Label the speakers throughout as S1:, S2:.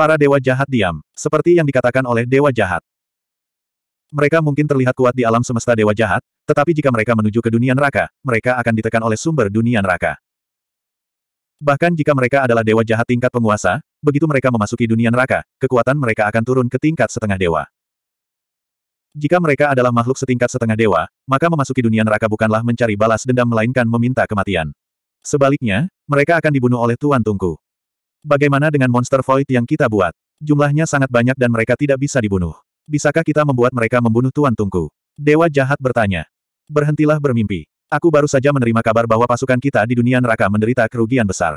S1: Para dewa jahat diam, seperti yang dikatakan oleh dewa jahat. Mereka mungkin terlihat kuat di alam semesta dewa jahat, tetapi jika mereka menuju ke dunia neraka, mereka akan ditekan oleh sumber dunia neraka. Bahkan jika mereka adalah dewa jahat tingkat penguasa, begitu mereka memasuki dunia neraka, kekuatan mereka akan turun ke tingkat setengah dewa. Jika mereka adalah makhluk setingkat setengah dewa, maka memasuki dunia neraka bukanlah mencari balas dendam melainkan meminta kematian. Sebaliknya, mereka akan dibunuh oleh Tuan Tungku. Bagaimana dengan monster void yang kita buat? Jumlahnya sangat banyak dan mereka tidak bisa dibunuh. Bisakah kita membuat mereka membunuh Tuan Tungku? Dewa jahat bertanya. Berhentilah bermimpi. Aku baru saja menerima kabar bahwa pasukan kita di dunia neraka menderita kerugian besar.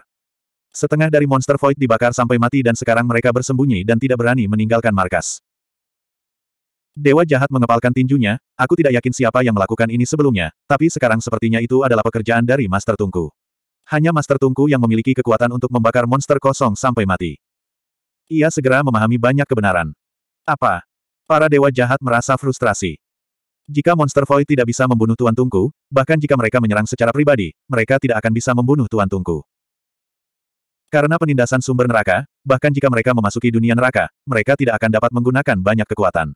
S1: Setengah dari monster void dibakar sampai mati dan sekarang mereka bersembunyi dan tidak berani meninggalkan markas. Dewa jahat mengepalkan tinjunya, aku tidak yakin siapa yang melakukan ini sebelumnya, tapi sekarang sepertinya itu adalah pekerjaan dari Master Tungku. Hanya Master Tungku yang memiliki kekuatan untuk membakar monster kosong sampai mati. Ia segera memahami banyak kebenaran. Apa? Para dewa jahat merasa frustrasi. Jika monster void tidak bisa membunuh Tuan Tungku, bahkan jika mereka menyerang secara pribadi, mereka tidak akan bisa membunuh Tuan Tungku. Karena penindasan sumber neraka, bahkan jika mereka memasuki dunia neraka, mereka tidak akan dapat menggunakan banyak kekuatan.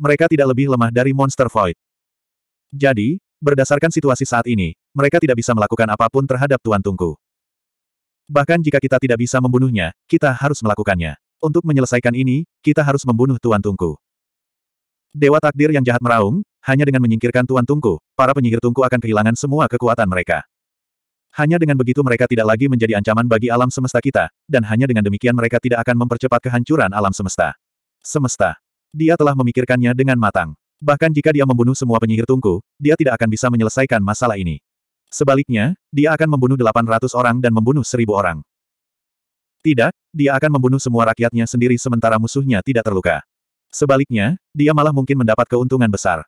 S1: Mereka tidak lebih lemah dari monster void. Jadi, Berdasarkan situasi saat ini, mereka tidak bisa melakukan apapun terhadap Tuan Tungku. Bahkan jika kita tidak bisa membunuhnya, kita harus melakukannya. Untuk menyelesaikan ini, kita harus membunuh Tuan Tungku. Dewa takdir yang jahat meraung, hanya dengan menyingkirkan Tuan Tungku, para penyihir Tungku akan kehilangan semua kekuatan mereka. Hanya dengan begitu mereka tidak lagi menjadi ancaman bagi alam semesta kita, dan hanya dengan demikian mereka tidak akan mempercepat kehancuran alam semesta. Semesta. Dia telah memikirkannya dengan matang. Bahkan jika dia membunuh semua penyihir tungku, dia tidak akan bisa menyelesaikan masalah ini. Sebaliknya, dia akan membunuh 800 orang dan membunuh 1000 orang. Tidak, dia akan membunuh semua rakyatnya sendiri sementara musuhnya tidak terluka. Sebaliknya, dia malah mungkin mendapat keuntungan besar.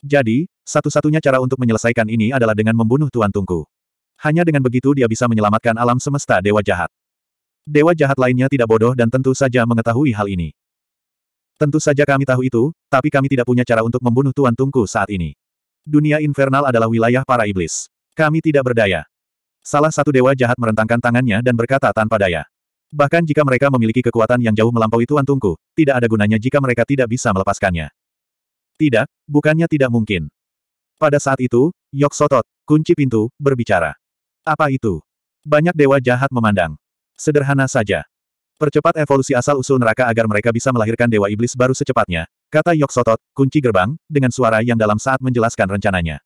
S1: Jadi, satu-satunya cara untuk menyelesaikan ini adalah dengan membunuh Tuan Tungku. Hanya dengan begitu dia bisa menyelamatkan alam semesta Dewa Jahat. Dewa Jahat lainnya tidak bodoh dan tentu saja mengetahui hal ini. Tentu saja kami tahu itu, tapi kami tidak punya cara untuk membunuh Tuan Tungku saat ini. Dunia infernal adalah wilayah para iblis. Kami tidak berdaya. Salah satu dewa jahat merentangkan tangannya dan berkata tanpa daya. Bahkan jika mereka memiliki kekuatan yang jauh melampaui Tuan Tungku, tidak ada gunanya jika mereka tidak bisa melepaskannya. Tidak, bukannya tidak mungkin. Pada saat itu, Yok Sotot, kunci pintu, berbicara. Apa itu? Banyak dewa jahat memandang. Sederhana saja. Percepat evolusi asal-usul neraka agar mereka bisa melahirkan Dewa Iblis baru secepatnya, kata Yok Sotot, kunci gerbang, dengan suara yang dalam saat menjelaskan rencananya.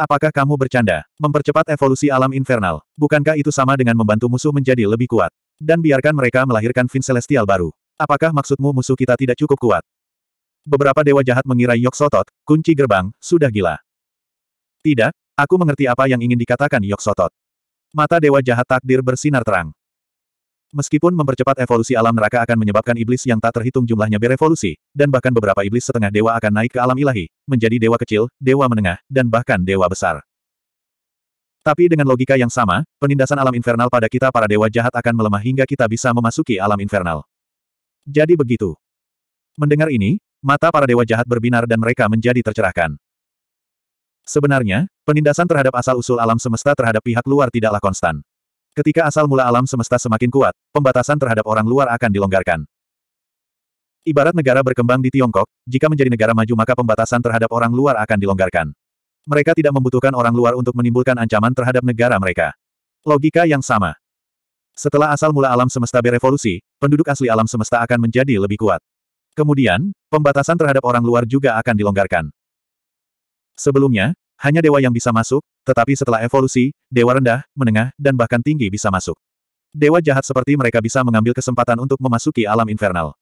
S1: Apakah kamu bercanda? Mempercepat evolusi alam infernal, bukankah itu sama dengan membantu musuh menjadi lebih kuat? Dan biarkan mereka melahirkan Vin Celestial baru. Apakah maksudmu musuh kita tidak cukup kuat? Beberapa dewa jahat mengira Yok Sotot, kunci gerbang, sudah gila. Tidak, aku mengerti apa yang ingin dikatakan Yok Sotot. Mata dewa jahat takdir bersinar terang. Meskipun mempercepat evolusi alam neraka akan menyebabkan iblis yang tak terhitung jumlahnya berevolusi, dan bahkan beberapa iblis setengah dewa akan naik ke alam ilahi, menjadi dewa kecil, dewa menengah, dan bahkan dewa besar. Tapi dengan logika yang sama, penindasan alam infernal pada kita para dewa jahat akan melemah hingga kita bisa memasuki alam infernal. Jadi begitu. Mendengar ini, mata para dewa jahat berbinar dan mereka menjadi tercerahkan. Sebenarnya, penindasan terhadap asal-usul alam semesta terhadap pihak luar tidaklah konstan. Ketika asal mula alam semesta semakin kuat, pembatasan terhadap orang luar akan dilonggarkan. Ibarat negara berkembang di Tiongkok, jika menjadi negara maju maka pembatasan terhadap orang luar akan dilonggarkan. Mereka tidak membutuhkan orang luar untuk menimbulkan ancaman terhadap negara mereka. Logika yang sama. Setelah asal mula alam semesta berevolusi, penduduk asli alam semesta akan menjadi lebih kuat. Kemudian, pembatasan terhadap orang luar juga akan dilonggarkan. Sebelumnya, hanya dewa yang bisa masuk, tetapi setelah evolusi, dewa rendah, menengah, dan bahkan tinggi bisa masuk. Dewa jahat seperti mereka bisa mengambil kesempatan untuk memasuki alam infernal.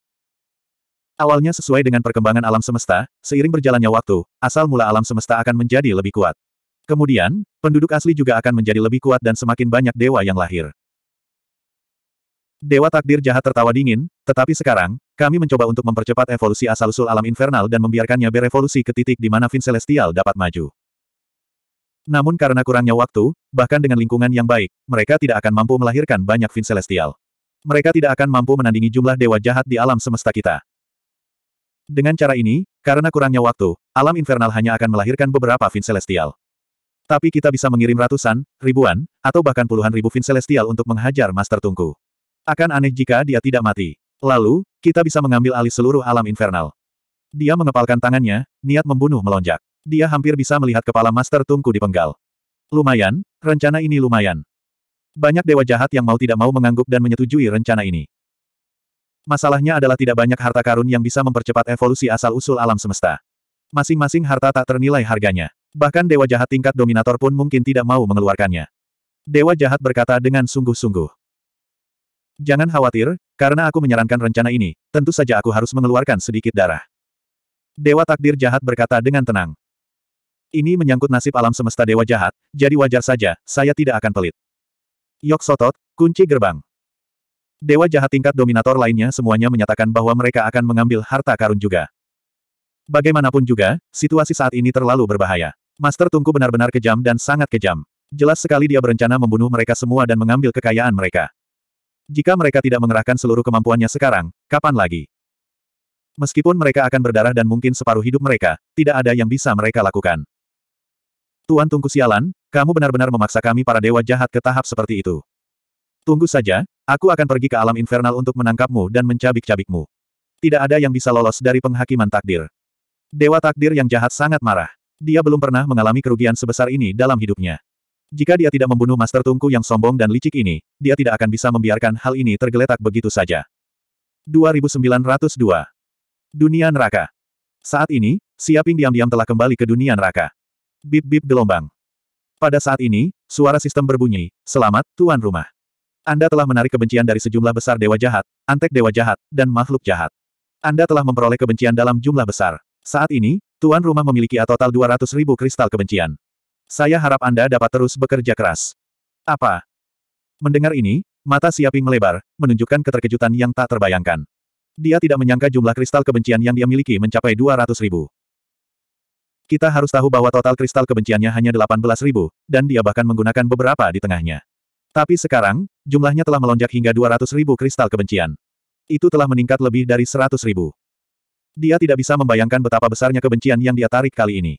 S1: Awalnya sesuai dengan perkembangan alam semesta, seiring berjalannya waktu, asal mula alam semesta akan menjadi lebih kuat. Kemudian, penduduk asli juga akan menjadi lebih kuat dan semakin banyak dewa yang lahir. Dewa takdir jahat tertawa dingin, tetapi sekarang, kami mencoba untuk mempercepat evolusi asal-usul alam infernal dan membiarkannya berevolusi ke titik di mana Vin Celestial dapat maju. Namun karena kurangnya waktu, bahkan dengan lingkungan yang baik, mereka tidak akan mampu melahirkan banyak Vin Celestial. Mereka tidak akan mampu menandingi jumlah dewa jahat di alam semesta kita. Dengan cara ini, karena kurangnya waktu, alam infernal hanya akan melahirkan beberapa Vin Celestial. Tapi kita bisa mengirim ratusan, ribuan, atau bahkan puluhan ribu Vin Celestial untuk menghajar Master Tungku. Akan aneh jika dia tidak mati. Lalu, kita bisa mengambil alih seluruh alam infernal. Dia mengepalkan tangannya, niat membunuh melonjak. Dia hampir bisa melihat kepala Master Tungku dipenggal. Lumayan, rencana ini lumayan. Banyak dewa jahat yang mau tidak mau mengangguk dan menyetujui rencana ini. Masalahnya adalah tidak banyak harta karun yang bisa mempercepat evolusi asal-usul alam semesta. Masing-masing harta tak ternilai harganya. Bahkan dewa jahat tingkat dominator pun mungkin tidak mau mengeluarkannya. Dewa jahat berkata dengan sungguh-sungguh. Jangan khawatir, karena aku menyarankan rencana ini, tentu saja aku harus mengeluarkan sedikit darah. Dewa takdir jahat berkata dengan tenang. Ini menyangkut nasib alam semesta dewa jahat, jadi wajar saja, saya tidak akan pelit. Yok Sotot, kunci gerbang. Dewa jahat tingkat dominator lainnya semuanya menyatakan bahwa mereka akan mengambil harta karun juga. Bagaimanapun juga, situasi saat ini terlalu berbahaya. Master Tungku benar-benar kejam dan sangat kejam. Jelas sekali dia berencana membunuh mereka semua dan mengambil kekayaan mereka. Jika mereka tidak mengerahkan seluruh kemampuannya sekarang, kapan lagi? Meskipun mereka akan berdarah dan mungkin separuh hidup mereka, tidak ada yang bisa mereka lakukan. Tuan Tungku Sialan, kamu benar-benar memaksa kami para dewa jahat ke tahap seperti itu. Tunggu saja, aku akan pergi ke alam infernal untuk menangkapmu dan mencabik-cabikmu. Tidak ada yang bisa lolos dari penghakiman takdir. Dewa takdir yang jahat sangat marah. Dia belum pernah mengalami kerugian sebesar ini dalam hidupnya. Jika dia tidak membunuh Master Tungku yang sombong dan licik ini, dia tidak akan bisa membiarkan hal ini tergeletak begitu saja. 2902 Dunia Neraka Saat ini, Siaping diam-diam telah kembali ke dunia neraka. Bip-bip gelombang. Pada saat ini, suara sistem berbunyi, selamat, tuan rumah. Anda telah menarik kebencian dari sejumlah besar dewa jahat, antek dewa jahat, dan makhluk jahat. Anda telah memperoleh kebencian dalam jumlah besar. Saat ini, tuan rumah memiliki A total 200 ribu kristal kebencian. Saya harap Anda dapat terus bekerja keras. Apa? Mendengar ini, mata Siaping melebar, menunjukkan keterkejutan yang tak terbayangkan. Dia tidak menyangka jumlah kristal kebencian yang dia miliki mencapai 200 ribu. Kita harus tahu bahwa total kristal kebenciannya hanya 18 ribu, dan dia bahkan menggunakan beberapa di tengahnya. Tapi sekarang, jumlahnya telah melonjak hingga 200 ribu kristal kebencian. Itu telah meningkat lebih dari 100 ribu. Dia tidak bisa membayangkan betapa besarnya kebencian yang dia tarik kali ini.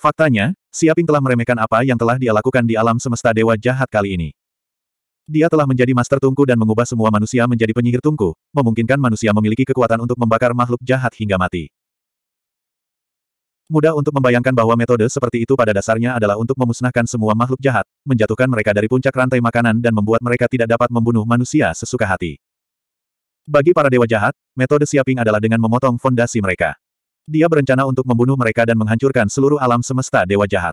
S1: Faktanya, Siaping telah meremehkan apa yang telah dia lakukan di alam semesta dewa jahat kali ini. Dia telah menjadi master tungku dan mengubah semua manusia menjadi penyihir tungku, memungkinkan manusia memiliki kekuatan untuk membakar makhluk jahat hingga mati. Mudah untuk membayangkan bahwa metode seperti itu pada dasarnya adalah untuk memusnahkan semua makhluk jahat, menjatuhkan mereka dari puncak rantai makanan dan membuat mereka tidak dapat membunuh manusia sesuka hati. Bagi para dewa jahat, metode siaping adalah dengan memotong fondasi mereka. Dia berencana untuk membunuh mereka dan menghancurkan seluruh alam semesta dewa jahat.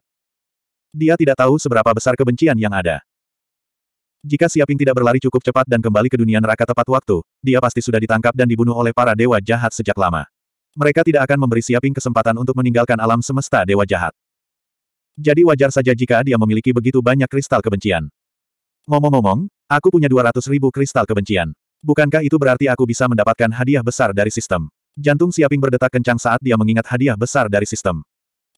S1: Dia tidak tahu seberapa besar kebencian yang ada. Jika Siaping tidak berlari cukup cepat dan kembali ke dunia neraka tepat waktu, dia pasti sudah ditangkap dan dibunuh oleh para dewa jahat sejak lama. Mereka tidak akan memberi Siaping kesempatan untuk meninggalkan alam semesta dewa jahat. Jadi wajar saja jika dia memiliki begitu banyak kristal kebencian. Ngomong-ngomong, aku punya 200 ribu kristal kebencian. Bukankah itu berarti aku bisa mendapatkan hadiah besar dari sistem? Jantung Siaping berdetak kencang saat dia mengingat hadiah besar dari sistem.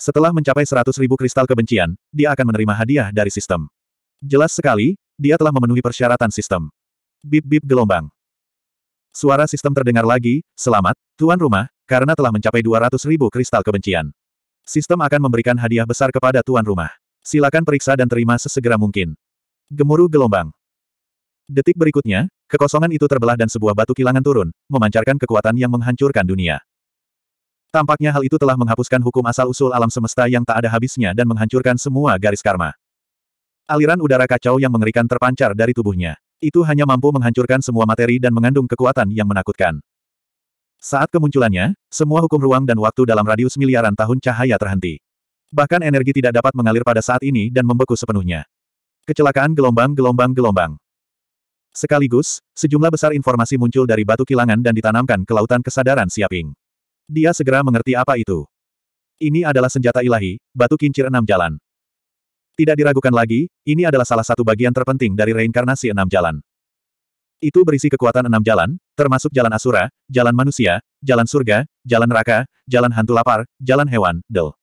S1: Setelah mencapai 100 ribu kristal kebencian, dia akan menerima hadiah dari sistem. Jelas sekali, dia telah memenuhi persyaratan sistem. Bip-bip gelombang. Suara sistem terdengar lagi, selamat, tuan rumah, karena telah mencapai 200 ribu kristal kebencian. Sistem akan memberikan hadiah besar kepada tuan rumah. Silakan periksa dan terima sesegera mungkin. Gemuruh gelombang. Detik berikutnya, kekosongan itu terbelah dan sebuah batu kilangan turun, memancarkan kekuatan yang menghancurkan dunia. Tampaknya hal itu telah menghapuskan hukum asal-usul alam semesta yang tak ada habisnya dan menghancurkan semua garis karma. Aliran udara kacau yang mengerikan terpancar dari tubuhnya. Itu hanya mampu menghancurkan semua materi dan mengandung kekuatan yang menakutkan. Saat kemunculannya, semua hukum ruang dan waktu dalam radius miliaran tahun cahaya terhenti. Bahkan energi tidak dapat mengalir pada saat ini dan membeku sepenuhnya. Kecelakaan gelombang-gelombang-gelombang. Sekaligus, sejumlah besar informasi muncul dari batu kilangan dan ditanamkan ke lautan kesadaran Siaping. Dia segera mengerti apa itu. Ini adalah senjata ilahi, batu kincir enam jalan. Tidak diragukan lagi, ini adalah salah satu bagian terpenting dari reinkarnasi enam jalan. Itu berisi kekuatan enam jalan, termasuk jalan asura, jalan manusia, jalan surga, jalan neraka, jalan hantu lapar, jalan hewan, del.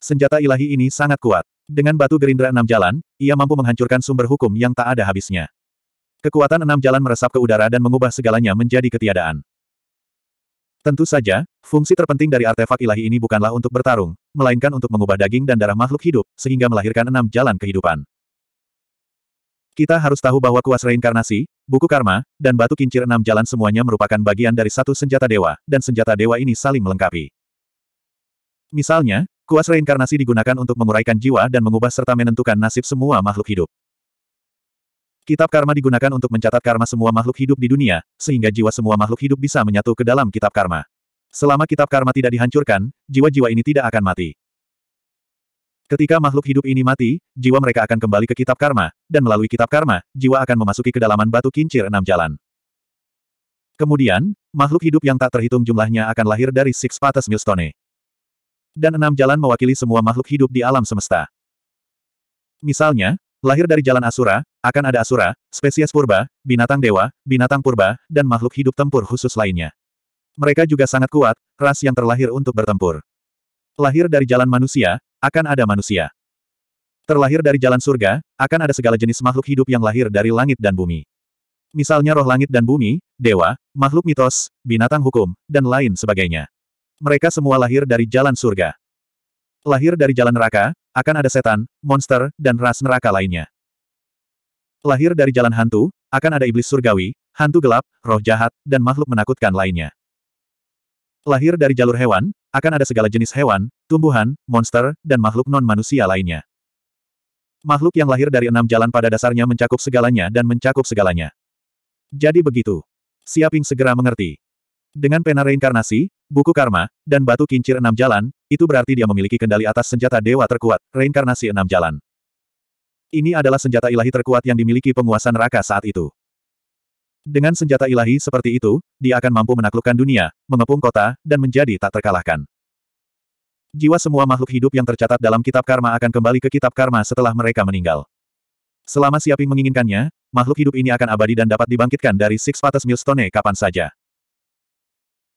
S1: Senjata ilahi ini sangat kuat. Dengan batu gerindra enam jalan, ia mampu menghancurkan sumber hukum yang tak ada habisnya. Kekuatan enam jalan meresap ke udara dan mengubah segalanya menjadi ketiadaan. Tentu saja, fungsi terpenting dari artefak ilahi ini bukanlah untuk bertarung, melainkan untuk mengubah daging dan darah makhluk hidup, sehingga melahirkan enam jalan kehidupan. Kita harus tahu bahwa kuas reinkarnasi, buku karma, dan batu kincir enam jalan semuanya merupakan bagian dari satu senjata dewa, dan senjata dewa ini saling melengkapi. Misalnya, kuas reinkarnasi digunakan untuk menguraikan jiwa dan mengubah serta menentukan nasib semua makhluk hidup. Kitab karma digunakan untuk mencatat karma semua makhluk hidup di dunia, sehingga jiwa semua makhluk hidup bisa menyatu ke dalam kitab karma. Selama kitab karma tidak dihancurkan, jiwa-jiwa ini tidak akan mati. Ketika makhluk hidup ini mati, jiwa mereka akan kembali ke kitab karma, dan melalui kitab karma, jiwa akan memasuki kedalaman batu kincir enam jalan. Kemudian, makhluk hidup yang tak terhitung jumlahnya akan lahir dari Six Patas Milstone. Dan enam jalan mewakili semua makhluk hidup di alam semesta. Misalnya, Lahir dari jalan Asura, akan ada Asura, spesies purba, binatang dewa, binatang purba, dan makhluk hidup tempur khusus lainnya. Mereka juga sangat kuat, ras yang terlahir untuk bertempur. Lahir dari jalan manusia, akan ada manusia. Terlahir dari jalan surga, akan ada segala jenis makhluk hidup yang lahir dari langit dan bumi. Misalnya roh langit dan bumi, dewa, makhluk mitos, binatang hukum, dan lain sebagainya. Mereka semua lahir dari jalan surga. Lahir dari jalan neraka, akan ada setan, monster, dan ras neraka lainnya. Lahir dari jalan hantu, akan ada iblis surgawi, hantu gelap, roh jahat, dan makhluk menakutkan lainnya. Lahir dari jalur hewan, akan ada segala jenis hewan, tumbuhan, monster, dan makhluk non-manusia lainnya. Makhluk yang lahir dari enam jalan pada dasarnya mencakup segalanya dan mencakup segalanya. Jadi begitu. Siaping segera mengerti. Dengan pena reinkarnasi, buku karma, dan batu kincir enam jalan, itu berarti dia memiliki kendali atas senjata dewa terkuat, reinkarnasi enam jalan. Ini adalah senjata ilahi terkuat yang dimiliki penguasa neraka saat itu. Dengan senjata ilahi seperti itu, dia akan mampu menaklukkan dunia, mengepung kota, dan menjadi tak terkalahkan. Jiwa semua makhluk hidup yang tercatat dalam kitab karma akan kembali ke kitab karma setelah mereka meninggal. Selama Siaping menginginkannya, makhluk hidup ini akan abadi dan dapat dibangkitkan dari Six Pates Milstone kapan saja.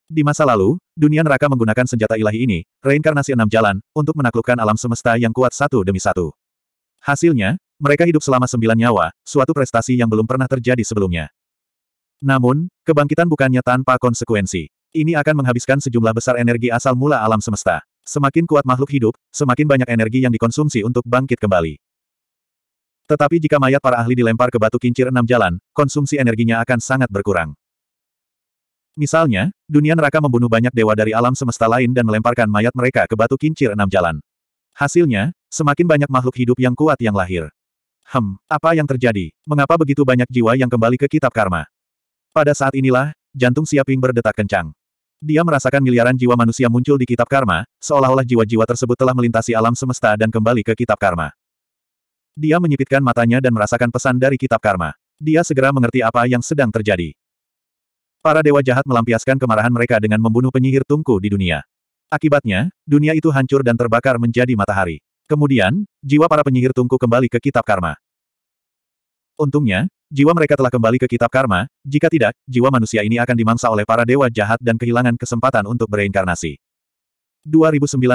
S1: Di masa lalu, dunia neraka menggunakan senjata ilahi ini, reinkarnasi enam jalan, untuk menaklukkan alam semesta yang kuat satu demi satu. Hasilnya, mereka hidup selama sembilan nyawa, suatu prestasi yang belum pernah terjadi sebelumnya. Namun, kebangkitan bukannya tanpa konsekuensi. Ini akan menghabiskan sejumlah besar energi asal mula alam semesta. Semakin kuat makhluk hidup, semakin banyak energi yang dikonsumsi untuk bangkit kembali. Tetapi jika mayat para ahli dilempar ke batu kincir enam jalan, konsumsi energinya akan sangat berkurang. Misalnya, dunia neraka membunuh banyak dewa dari alam semesta lain dan melemparkan mayat mereka ke batu kincir enam jalan. Hasilnya, semakin banyak makhluk hidup yang kuat yang lahir. Hem, apa yang terjadi? Mengapa begitu banyak jiwa yang kembali ke kitab karma? Pada saat inilah, jantung Siaping berdetak kencang. Dia merasakan miliaran jiwa manusia muncul di kitab karma, seolah-olah jiwa-jiwa tersebut telah melintasi alam semesta dan kembali ke kitab karma. Dia menyipitkan matanya dan merasakan pesan dari kitab karma. Dia segera mengerti apa yang sedang terjadi. Para dewa jahat melampiaskan kemarahan mereka dengan membunuh penyihir tungku di dunia. Akibatnya, dunia itu hancur dan terbakar menjadi matahari. Kemudian, jiwa para penyihir tungku kembali ke kitab karma. Untungnya, jiwa mereka telah kembali ke kitab karma, jika tidak, jiwa manusia ini akan dimangsa oleh para dewa jahat dan kehilangan kesempatan untuk bereinkarnasi. 2903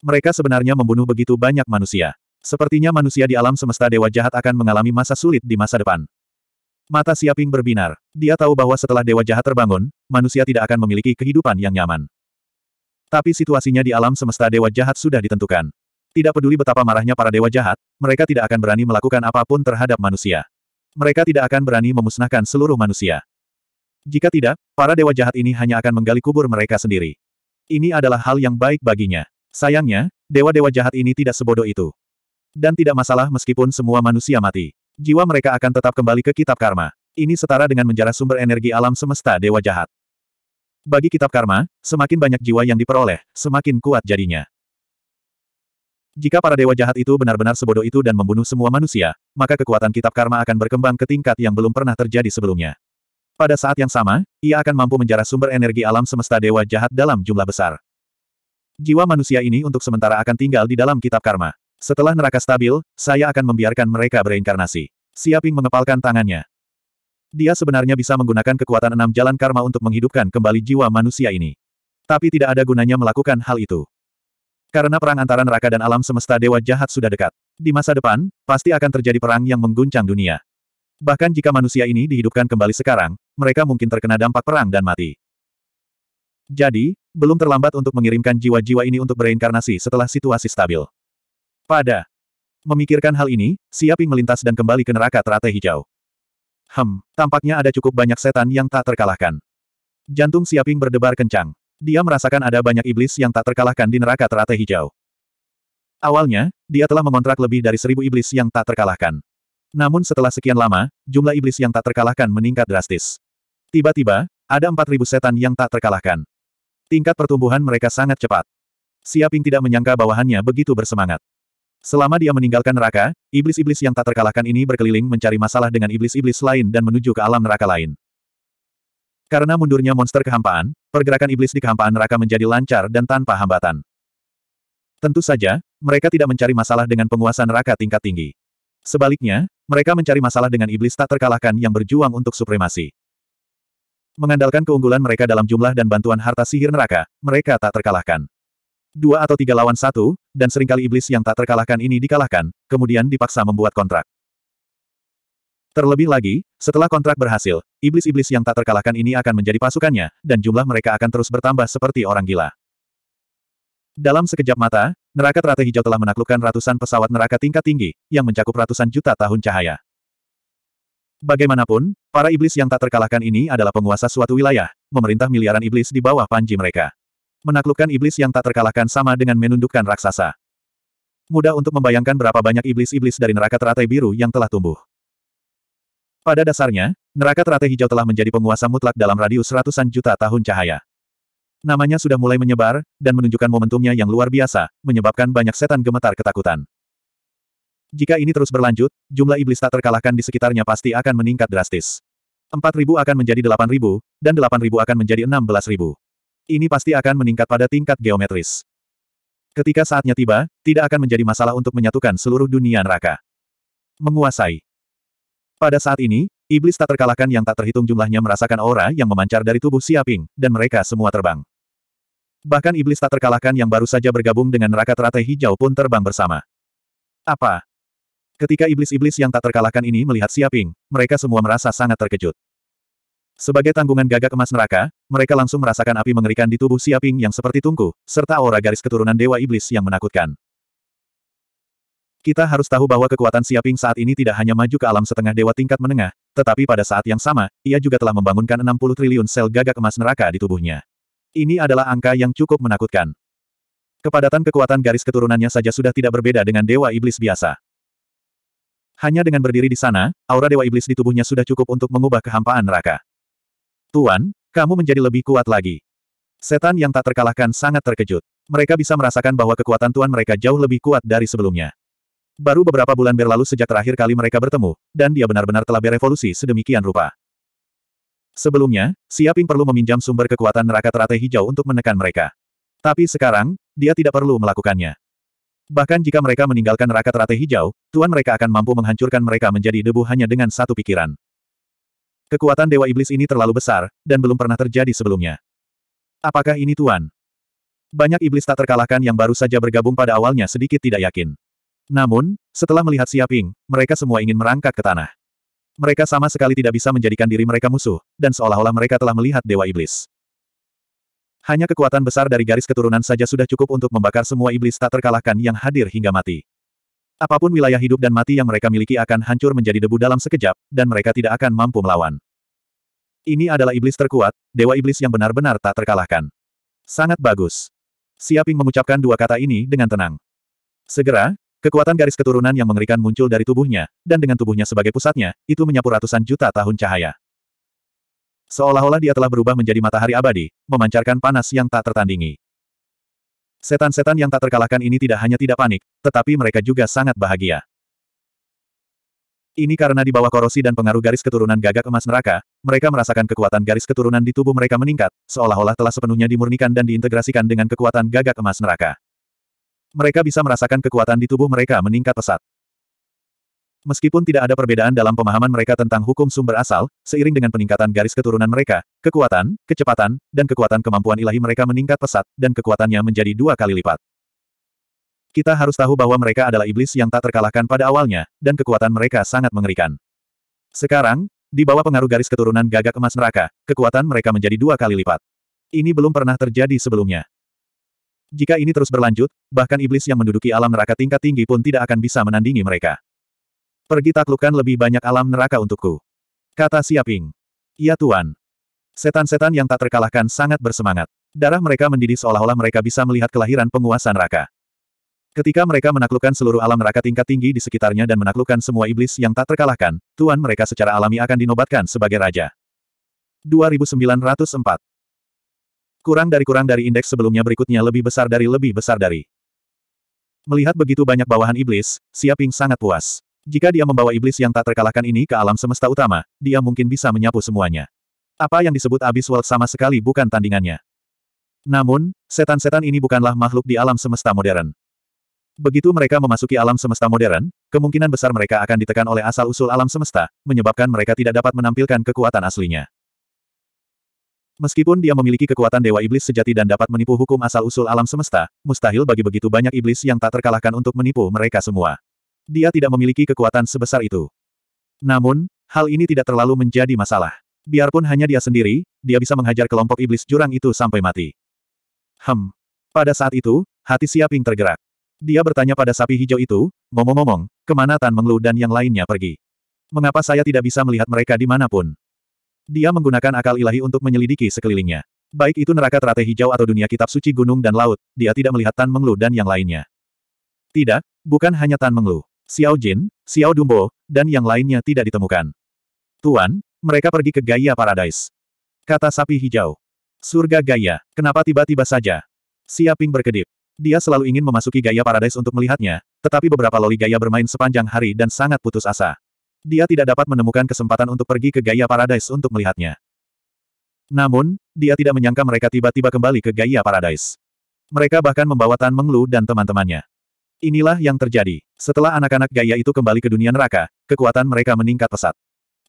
S1: Mereka sebenarnya membunuh begitu banyak manusia. Sepertinya manusia di alam semesta dewa jahat akan mengalami masa sulit di masa depan. Mata Siaping berbinar. Dia tahu bahwa setelah dewa jahat terbangun, manusia tidak akan memiliki kehidupan yang nyaman. Tapi situasinya di alam semesta dewa jahat sudah ditentukan. Tidak peduli betapa marahnya para dewa jahat, mereka tidak akan berani melakukan apapun terhadap manusia. Mereka tidak akan berani memusnahkan seluruh manusia. Jika tidak, para dewa jahat ini hanya akan menggali kubur mereka sendiri. Ini adalah hal yang baik baginya. Sayangnya, dewa-dewa jahat ini tidak sebodoh itu. Dan tidak masalah meskipun semua manusia mati jiwa mereka akan tetap kembali ke kitab karma. Ini setara dengan menjarah sumber energi alam semesta dewa jahat. Bagi kitab karma, semakin banyak jiwa yang diperoleh, semakin kuat jadinya. Jika para dewa jahat itu benar-benar sebodoh itu dan membunuh semua manusia, maka kekuatan kitab karma akan berkembang ke tingkat yang belum pernah terjadi sebelumnya. Pada saat yang sama, ia akan mampu menjarah sumber energi alam semesta dewa jahat dalam jumlah besar. Jiwa manusia ini untuk sementara akan tinggal di dalam kitab karma. Setelah neraka stabil, saya akan membiarkan mereka bereinkarnasi. Siaping mengepalkan tangannya. Dia sebenarnya bisa menggunakan kekuatan enam jalan karma untuk menghidupkan kembali jiwa manusia ini. Tapi tidak ada gunanya melakukan hal itu. Karena perang antara neraka dan alam semesta dewa jahat sudah dekat. Di masa depan, pasti akan terjadi perang yang mengguncang dunia. Bahkan jika manusia ini dihidupkan kembali sekarang, mereka mungkin terkena dampak perang dan mati. Jadi, belum terlambat untuk mengirimkan jiwa-jiwa ini untuk bereinkarnasi setelah situasi stabil. Pada memikirkan hal ini, Siaping melintas dan kembali ke neraka teratai hijau. Hem, tampaknya ada cukup banyak setan yang tak terkalahkan. Jantung Siaping berdebar kencang. Dia merasakan ada banyak iblis yang tak terkalahkan di neraka teratai hijau. Awalnya, dia telah mengontrak lebih dari seribu iblis yang tak terkalahkan. Namun setelah sekian lama, jumlah iblis yang tak terkalahkan meningkat drastis. Tiba-tiba, ada empat ribu setan yang tak terkalahkan. Tingkat pertumbuhan mereka sangat cepat. Siaping tidak menyangka bawahannya begitu bersemangat. Selama dia meninggalkan neraka, iblis-iblis yang tak terkalahkan ini berkeliling mencari masalah dengan iblis-iblis lain dan menuju ke alam neraka lain. Karena mundurnya monster kehampaan, pergerakan iblis di kehampaan neraka menjadi lancar dan tanpa hambatan. Tentu saja, mereka tidak mencari masalah dengan penguasa neraka tingkat tinggi. Sebaliknya, mereka mencari masalah dengan iblis tak terkalahkan yang berjuang untuk supremasi. Mengandalkan keunggulan mereka dalam jumlah dan bantuan harta sihir neraka, mereka tak terkalahkan. Dua atau tiga lawan satu, dan seringkali iblis yang tak terkalahkan ini dikalahkan, kemudian dipaksa membuat kontrak. Terlebih lagi, setelah kontrak berhasil, iblis-iblis yang tak terkalahkan ini akan menjadi pasukannya, dan jumlah mereka akan terus bertambah seperti orang gila. Dalam sekejap mata, neraka teratai hijau telah menaklukkan ratusan pesawat neraka tingkat tinggi, yang mencakup ratusan juta tahun cahaya. Bagaimanapun, para iblis yang tak terkalahkan ini adalah penguasa suatu wilayah, memerintah miliaran iblis di bawah panji mereka. Menaklukkan iblis yang tak terkalahkan sama dengan menundukkan raksasa. Mudah untuk membayangkan berapa banyak iblis-iblis dari neraka teratai biru yang telah tumbuh. Pada dasarnya, neraka teratai hijau telah menjadi penguasa mutlak dalam radius ratusan juta tahun cahaya. Namanya sudah mulai menyebar, dan menunjukkan momentumnya yang luar biasa, menyebabkan banyak setan gemetar ketakutan. Jika ini terus berlanjut, jumlah iblis tak terkalahkan di sekitarnya pasti akan meningkat drastis. 4.000 akan menjadi 8.000, dan 8.000 akan menjadi 16.000. Ini pasti akan meningkat pada tingkat geometris. Ketika saatnya tiba, tidak akan menjadi masalah untuk menyatukan seluruh dunia neraka. Menguasai. Pada saat ini, iblis tak terkalahkan yang tak terhitung jumlahnya merasakan aura yang memancar dari tubuh Siaping, dan mereka semua terbang. Bahkan iblis tak terkalahkan yang baru saja bergabung dengan neraka teratai hijau pun terbang bersama. Apa? Ketika iblis-iblis yang tak terkalahkan ini melihat Siaping, mereka semua merasa sangat terkejut. Sebagai tanggungan gagak emas neraka, mereka langsung merasakan api mengerikan di tubuh Siaping yang seperti tungku, serta aura garis keturunan Dewa Iblis yang menakutkan. Kita harus tahu bahwa kekuatan Siaping saat ini tidak hanya maju ke alam setengah dewa tingkat menengah, tetapi pada saat yang sama, ia juga telah membangunkan 60 triliun sel gagak emas neraka di tubuhnya. Ini adalah angka yang cukup menakutkan. Kepadatan kekuatan garis keturunannya saja sudah tidak berbeda dengan dewa iblis biasa. Hanya dengan berdiri di sana, aura dewa iblis di tubuhnya sudah cukup untuk mengubah kehampaan neraka. Tuan, kamu menjadi lebih kuat lagi. Setan yang tak terkalahkan sangat terkejut. Mereka bisa merasakan bahwa kekuatan Tuan mereka jauh lebih kuat dari sebelumnya. Baru beberapa bulan berlalu sejak terakhir kali mereka bertemu, dan dia benar-benar telah berevolusi sedemikian rupa. Sebelumnya, Siaping perlu meminjam sumber kekuatan neraka teratai hijau untuk menekan mereka. Tapi sekarang, dia tidak perlu melakukannya. Bahkan jika mereka meninggalkan neraka teratai hijau, tuan mereka akan mampu menghancurkan mereka menjadi debu hanya dengan satu pikiran. Kekuatan Dewa Iblis ini terlalu besar, dan belum pernah terjadi sebelumnya. Apakah ini Tuan? Banyak iblis tak terkalahkan yang baru saja bergabung pada awalnya sedikit tidak yakin. Namun, setelah melihat Siaping, mereka semua ingin merangkak ke tanah. Mereka sama sekali tidak bisa menjadikan diri mereka musuh, dan seolah-olah mereka telah melihat Dewa Iblis. Hanya kekuatan besar dari garis keturunan saja sudah cukup untuk membakar semua iblis tak terkalahkan yang hadir hingga mati. Apapun wilayah hidup dan mati yang mereka miliki akan hancur menjadi debu dalam sekejap, dan mereka tidak akan mampu melawan. Ini adalah iblis terkuat, dewa iblis yang benar-benar tak terkalahkan. Sangat bagus. Siaping mengucapkan dua kata ini dengan tenang. Segera, kekuatan garis keturunan yang mengerikan muncul dari tubuhnya, dan dengan tubuhnya sebagai pusatnya, itu menyapu ratusan juta tahun cahaya. Seolah-olah dia telah berubah menjadi matahari abadi, memancarkan panas yang tak tertandingi. Setan-setan yang tak terkalahkan ini tidak hanya tidak panik, tetapi mereka juga sangat bahagia. Ini karena di bawah korosi dan pengaruh garis keturunan gagak emas neraka, mereka merasakan kekuatan garis keturunan di tubuh mereka meningkat, seolah-olah telah sepenuhnya dimurnikan dan diintegrasikan dengan kekuatan gagak emas neraka. Mereka bisa merasakan kekuatan di tubuh mereka meningkat pesat. Meskipun tidak ada perbedaan dalam pemahaman mereka tentang hukum sumber asal, seiring dengan peningkatan garis keturunan mereka, kekuatan, kecepatan, dan kekuatan kemampuan ilahi mereka meningkat pesat, dan kekuatannya menjadi dua kali lipat. Kita harus tahu bahwa mereka adalah iblis yang tak terkalahkan pada awalnya, dan kekuatan mereka sangat mengerikan. Sekarang, di bawah pengaruh garis keturunan gagak emas neraka, kekuatan mereka menjadi dua kali lipat. Ini belum pernah terjadi sebelumnya. Jika ini terus berlanjut, bahkan iblis yang menduduki alam neraka tingkat tinggi pun tidak akan bisa menandingi mereka. Pergi taklukkan lebih banyak alam neraka untukku. Kata Siaping. "Ya Tuan. Setan-setan yang tak terkalahkan sangat bersemangat. Darah mereka mendidih seolah-olah mereka bisa melihat kelahiran penguasa neraka. Ketika mereka menaklukkan seluruh alam neraka tingkat tinggi di sekitarnya dan menaklukkan semua iblis yang tak terkalahkan, Tuan mereka secara alami akan dinobatkan sebagai raja. 2904 Kurang dari kurang dari indeks sebelumnya berikutnya lebih besar dari lebih besar dari. Melihat begitu banyak bawahan iblis, Siaping sangat puas. Jika dia membawa iblis yang tak terkalahkan ini ke alam semesta utama, dia mungkin bisa menyapu semuanya. Apa yang disebut Abyss World sama sekali bukan tandingannya. Namun, setan-setan ini bukanlah makhluk di alam semesta modern. Begitu mereka memasuki alam semesta modern, kemungkinan besar mereka akan ditekan oleh asal-usul alam semesta, menyebabkan mereka tidak dapat menampilkan kekuatan aslinya. Meskipun dia memiliki kekuatan Dewa Iblis sejati dan dapat menipu hukum asal-usul alam semesta, mustahil bagi begitu banyak iblis yang tak terkalahkan untuk menipu mereka semua dia tidak memiliki kekuatan sebesar itu. Namun, hal ini tidak terlalu menjadi masalah. Biarpun hanya dia sendiri, dia bisa menghajar kelompok iblis jurang itu sampai mati. Hem. Pada saat itu, hati Siaping tergerak. Dia bertanya pada sapi hijau itu, ngomong-ngomong, kemana Tan Menglu dan yang lainnya pergi? Mengapa saya tidak bisa melihat mereka dimanapun? Dia menggunakan akal ilahi untuk menyelidiki sekelilingnya. Baik itu neraka teratai hijau atau dunia kitab suci gunung dan laut, dia tidak melihat Tan Menglu dan yang lainnya. Tidak, bukan hanya Tan Menglu. Xiao Jin, Xiao Dumbo, dan yang lainnya tidak ditemukan. Tuan, mereka pergi ke Gaia Paradise. Kata sapi hijau. Surga Gaia, kenapa tiba-tiba saja? Ping berkedip. Dia selalu ingin memasuki Gaia Paradise untuk melihatnya, tetapi beberapa loli Gaia bermain sepanjang hari dan sangat putus asa. Dia tidak dapat menemukan kesempatan untuk pergi ke Gaia Paradise untuk melihatnya. Namun, dia tidak menyangka mereka tiba-tiba kembali ke Gaia Paradise. Mereka bahkan membawa Tan Menglu dan teman-temannya. Inilah yang terjadi. Setelah anak-anak gaya itu kembali ke dunia neraka, kekuatan mereka meningkat pesat.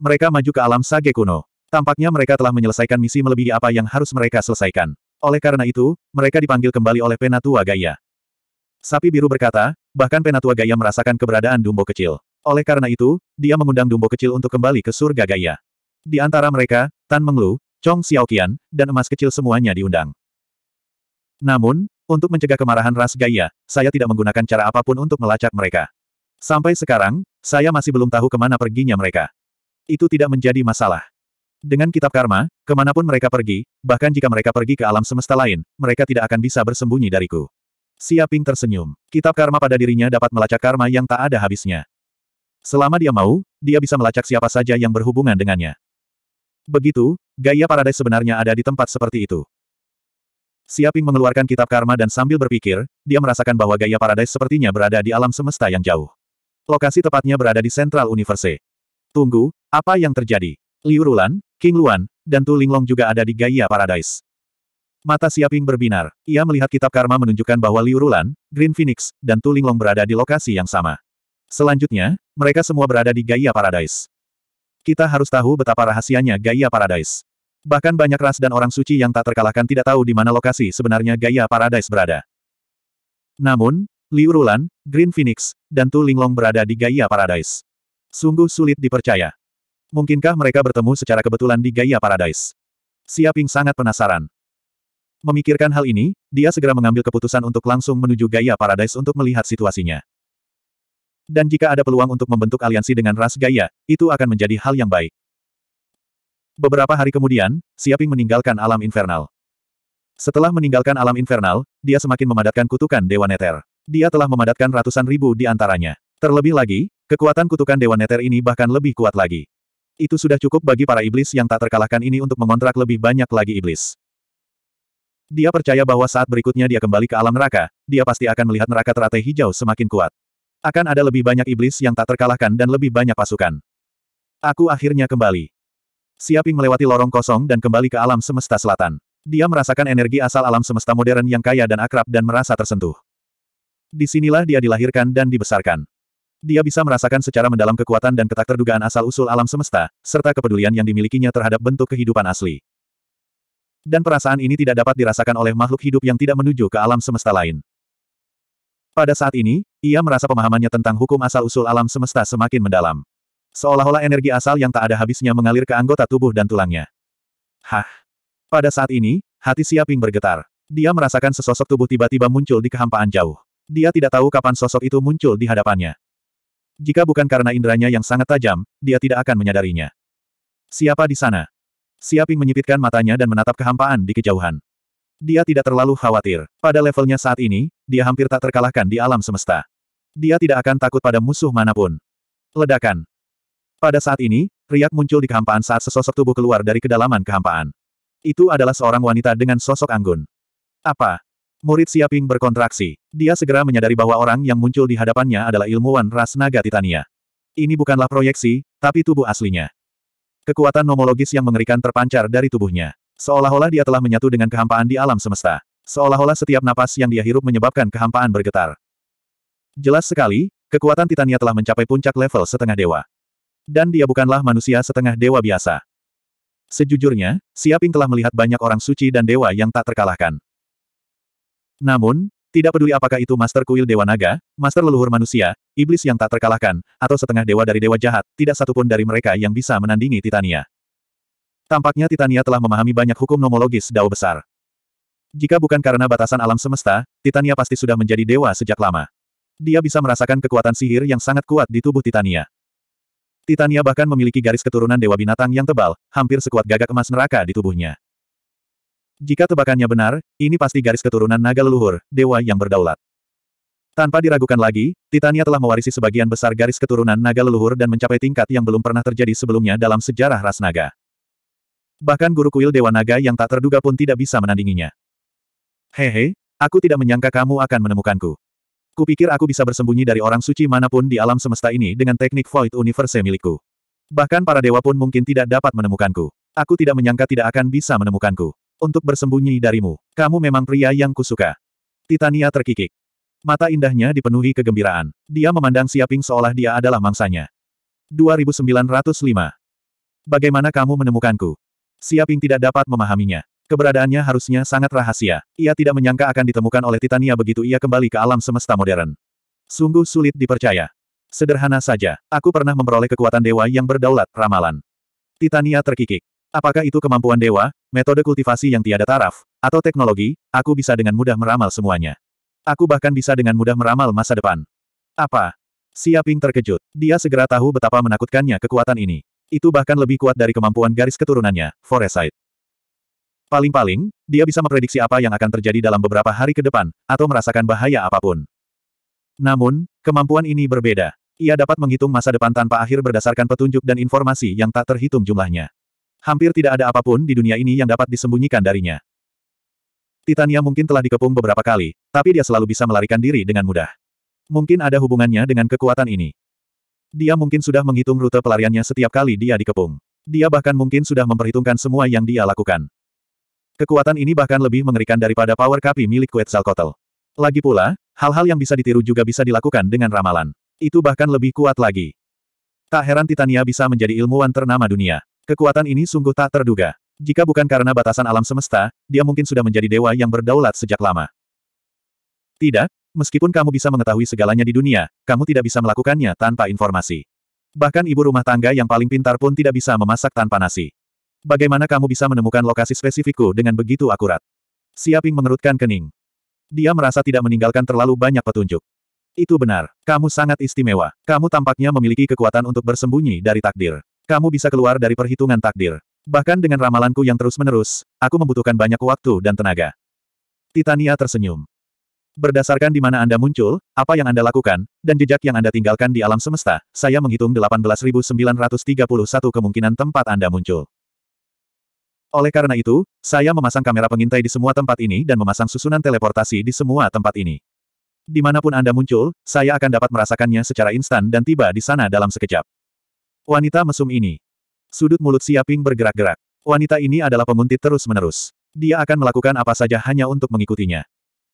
S1: Mereka maju ke alam sage kuno. Tampaknya mereka telah menyelesaikan misi melebihi apa yang harus mereka selesaikan. Oleh karena itu, mereka dipanggil kembali oleh Penatua Gaya. Sapi biru berkata, bahkan Penatua Gaya merasakan keberadaan Dumbo kecil. Oleh karena itu, dia mengundang Dumbo kecil untuk kembali ke surga Gaya. Di antara mereka, Tan Menglu, Chong Xiaoqian, dan emas kecil semuanya diundang. Namun, untuk mencegah kemarahan ras Gaia, saya tidak menggunakan cara apapun untuk melacak mereka. Sampai sekarang, saya masih belum tahu kemana perginya mereka. Itu tidak menjadi masalah. Dengan kitab karma, kemanapun mereka pergi, bahkan jika mereka pergi ke alam semesta lain, mereka tidak akan bisa bersembunyi dariku. Siaping tersenyum. Kitab karma pada dirinya dapat melacak karma yang tak ada habisnya. Selama dia mau, dia bisa melacak siapa saja yang berhubungan dengannya. Begitu, gaya Paradise sebenarnya ada di tempat seperti itu. Siaping mengeluarkan kitab karma dan sambil berpikir, dia merasakan bahwa gaya paradise sepertinya berada di alam semesta yang jauh. Lokasi tepatnya berada di Central Universe. Tunggu, apa yang terjadi? Liu Rulan, King Luan, dan Tu Linglong juga ada di Gaia Paradise. Mata Siaping berbinar. Ia melihat kitab karma menunjukkan bahwa Liu Rulan, Green Phoenix, dan Tu Linglong berada di lokasi yang sama. Selanjutnya, mereka semua berada di Gaia Paradise. Kita harus tahu betapa rahasianya Gaia Paradise. Bahkan banyak ras dan orang suci yang tak terkalahkan tidak tahu di mana lokasi sebenarnya Gaia Paradise berada. Namun, Liu Rulan, Green Phoenix, dan Tu Linglong berada di Gaia Paradise. Sungguh sulit dipercaya. Mungkinkah mereka bertemu secara kebetulan di Gaia Paradise? Siaping sangat penasaran. Memikirkan hal ini, dia segera mengambil keputusan untuk langsung menuju Gaia Paradise untuk melihat situasinya. Dan jika ada peluang untuk membentuk aliansi dengan ras Gaia, itu akan menjadi hal yang baik. Beberapa hari kemudian, Siaping meninggalkan alam infernal. Setelah meninggalkan alam infernal, dia semakin memadatkan kutukan Dewa Neter. Dia telah memadatkan ratusan ribu di antaranya. Terlebih lagi, kekuatan kutukan Dewa Neter ini bahkan lebih kuat lagi. Itu sudah cukup bagi para iblis yang tak terkalahkan ini untuk mengontrak lebih banyak lagi iblis. Dia percaya bahwa saat berikutnya dia kembali ke alam neraka, dia pasti akan melihat neraka teratai hijau semakin kuat. Akan ada lebih banyak iblis yang tak terkalahkan dan lebih banyak pasukan. Aku akhirnya kembali. Siaping melewati lorong kosong dan kembali ke alam semesta selatan. Dia merasakan energi asal alam semesta modern yang kaya dan akrab dan merasa tersentuh. Disinilah dia dilahirkan dan dibesarkan. Dia bisa merasakan secara mendalam kekuatan dan ketak terdugaan asal-usul alam semesta, serta kepedulian yang dimilikinya terhadap bentuk kehidupan asli. Dan perasaan ini tidak dapat dirasakan oleh makhluk hidup yang tidak menuju ke alam semesta lain. Pada saat ini, ia merasa pemahamannya tentang hukum asal-usul alam semesta semakin mendalam. Seolah-olah energi asal yang tak ada habisnya mengalir ke anggota tubuh dan tulangnya. Hah? Pada saat ini, hati Siaping bergetar. Dia merasakan sesosok tubuh tiba-tiba muncul di kehampaan jauh. Dia tidak tahu kapan sosok itu muncul di hadapannya. Jika bukan karena inderanya yang sangat tajam, dia tidak akan menyadarinya. Siapa di sana? Siaping menyipitkan matanya dan menatap kehampaan di kejauhan. Dia tidak terlalu khawatir. Pada levelnya saat ini, dia hampir tak terkalahkan di alam semesta. Dia tidak akan takut pada musuh manapun. Ledakan. Pada saat ini, riak muncul di kehampaan saat sesosok tubuh keluar dari kedalaman kehampaan. Itu adalah seorang wanita dengan sosok anggun. Apa? Murid Siaping berkontraksi. Dia segera menyadari bahwa orang yang muncul di hadapannya adalah ilmuwan ras naga Titania. Ini bukanlah proyeksi, tapi tubuh aslinya. Kekuatan nomologis yang mengerikan terpancar dari tubuhnya. Seolah-olah dia telah menyatu dengan kehampaan di alam semesta. Seolah-olah setiap napas yang dia hirup menyebabkan kehampaan bergetar. Jelas sekali, kekuatan Titania telah mencapai puncak level setengah dewa. Dan dia bukanlah manusia setengah dewa biasa. Sejujurnya, Siaping telah melihat banyak orang suci dan dewa yang tak terkalahkan. Namun, tidak peduli apakah itu Master Kuil Dewa Naga, Master Leluhur Manusia, Iblis yang tak terkalahkan, atau setengah dewa dari dewa jahat, tidak satupun dari mereka yang bisa menandingi Titania. Tampaknya Titania telah memahami banyak hukum nomologis Dao besar. Jika bukan karena batasan alam semesta, Titania pasti sudah menjadi dewa sejak lama. Dia bisa merasakan kekuatan sihir yang sangat kuat di tubuh Titania. Titania bahkan memiliki garis keturunan dewa binatang yang tebal, hampir sekuat gagak emas neraka di tubuhnya. Jika tebakannya benar, ini pasti garis keturunan naga leluhur, dewa yang berdaulat. Tanpa diragukan lagi, Titania telah mewarisi sebagian besar garis keturunan naga leluhur dan mencapai tingkat yang belum pernah terjadi sebelumnya dalam sejarah ras naga. Bahkan guru kuil dewa naga yang tak terduga pun tidak bisa menandinginya. Hehe, aku tidak menyangka kamu akan menemukanku. Kupikir aku bisa bersembunyi dari orang suci manapun di alam semesta ini dengan teknik Void Universe milikku. Bahkan para dewa pun mungkin tidak dapat menemukanku. Aku tidak menyangka tidak akan bisa menemukanku. Untuk bersembunyi darimu, kamu memang pria yang kusuka. Titania terkikik. Mata indahnya dipenuhi kegembiraan. Dia memandang Siaping seolah dia adalah mangsanya. 2905. Bagaimana kamu menemukanku? Siaping tidak dapat memahaminya. Keberadaannya harusnya sangat rahasia. Ia tidak menyangka akan ditemukan oleh Titania begitu ia kembali ke alam semesta modern. Sungguh sulit dipercaya. Sederhana saja, aku pernah memperoleh kekuatan dewa yang berdaulat, ramalan. Titania terkikik. Apakah itu kemampuan dewa, metode kultivasi yang tiada taraf, atau teknologi, aku bisa dengan mudah meramal semuanya. Aku bahkan bisa dengan mudah meramal masa depan. Apa? Siaping terkejut. Dia segera tahu betapa menakutkannya kekuatan ini. Itu bahkan lebih kuat dari kemampuan garis keturunannya, Foresight. Paling-paling, dia bisa memprediksi apa yang akan terjadi dalam beberapa hari ke depan, atau merasakan bahaya apapun. Namun, kemampuan ini berbeda. Ia dapat menghitung masa depan tanpa akhir berdasarkan petunjuk dan informasi yang tak terhitung jumlahnya. Hampir tidak ada apapun di dunia ini yang dapat disembunyikan darinya. Titania mungkin telah dikepung beberapa kali, tapi dia selalu bisa melarikan diri dengan mudah. Mungkin ada hubungannya dengan kekuatan ini. Dia mungkin sudah menghitung rute pelariannya setiap kali dia dikepung. Dia bahkan mungkin sudah memperhitungkan semua yang dia lakukan. Kekuatan ini bahkan lebih mengerikan daripada power kapi milik Quetzalcoatl. Lagi pula, hal-hal yang bisa ditiru juga bisa dilakukan dengan ramalan. Itu bahkan lebih kuat lagi. Tak heran Titania bisa menjadi ilmuwan ternama dunia. Kekuatan ini sungguh tak terduga. Jika bukan karena batasan alam semesta, dia mungkin sudah menjadi dewa yang berdaulat sejak lama. Tidak, meskipun kamu bisa mengetahui segalanya di dunia, kamu tidak bisa melakukannya tanpa informasi. Bahkan ibu rumah tangga yang paling pintar pun tidak bisa memasak tanpa nasi. Bagaimana kamu bisa menemukan lokasi spesifikku dengan begitu akurat? Siaping mengerutkan kening. Dia merasa tidak meninggalkan terlalu banyak petunjuk. Itu benar. Kamu sangat istimewa. Kamu tampaknya memiliki kekuatan untuk bersembunyi dari takdir. Kamu bisa keluar dari perhitungan takdir. Bahkan dengan ramalanku yang terus-menerus, aku membutuhkan banyak waktu dan tenaga. Titania tersenyum. Berdasarkan di mana Anda muncul, apa yang Anda lakukan, dan jejak yang Anda tinggalkan di alam semesta, saya menghitung 18.931 kemungkinan tempat Anda muncul. Oleh karena itu, saya memasang kamera pengintai di semua tempat ini dan memasang susunan teleportasi di semua tempat ini. Dimanapun Anda muncul, saya akan dapat merasakannya secara instan dan tiba di sana dalam sekejap. Wanita mesum ini. Sudut mulut Siaping bergerak-gerak. Wanita ini adalah penguntit terus-menerus. Dia akan melakukan apa saja hanya untuk mengikutinya.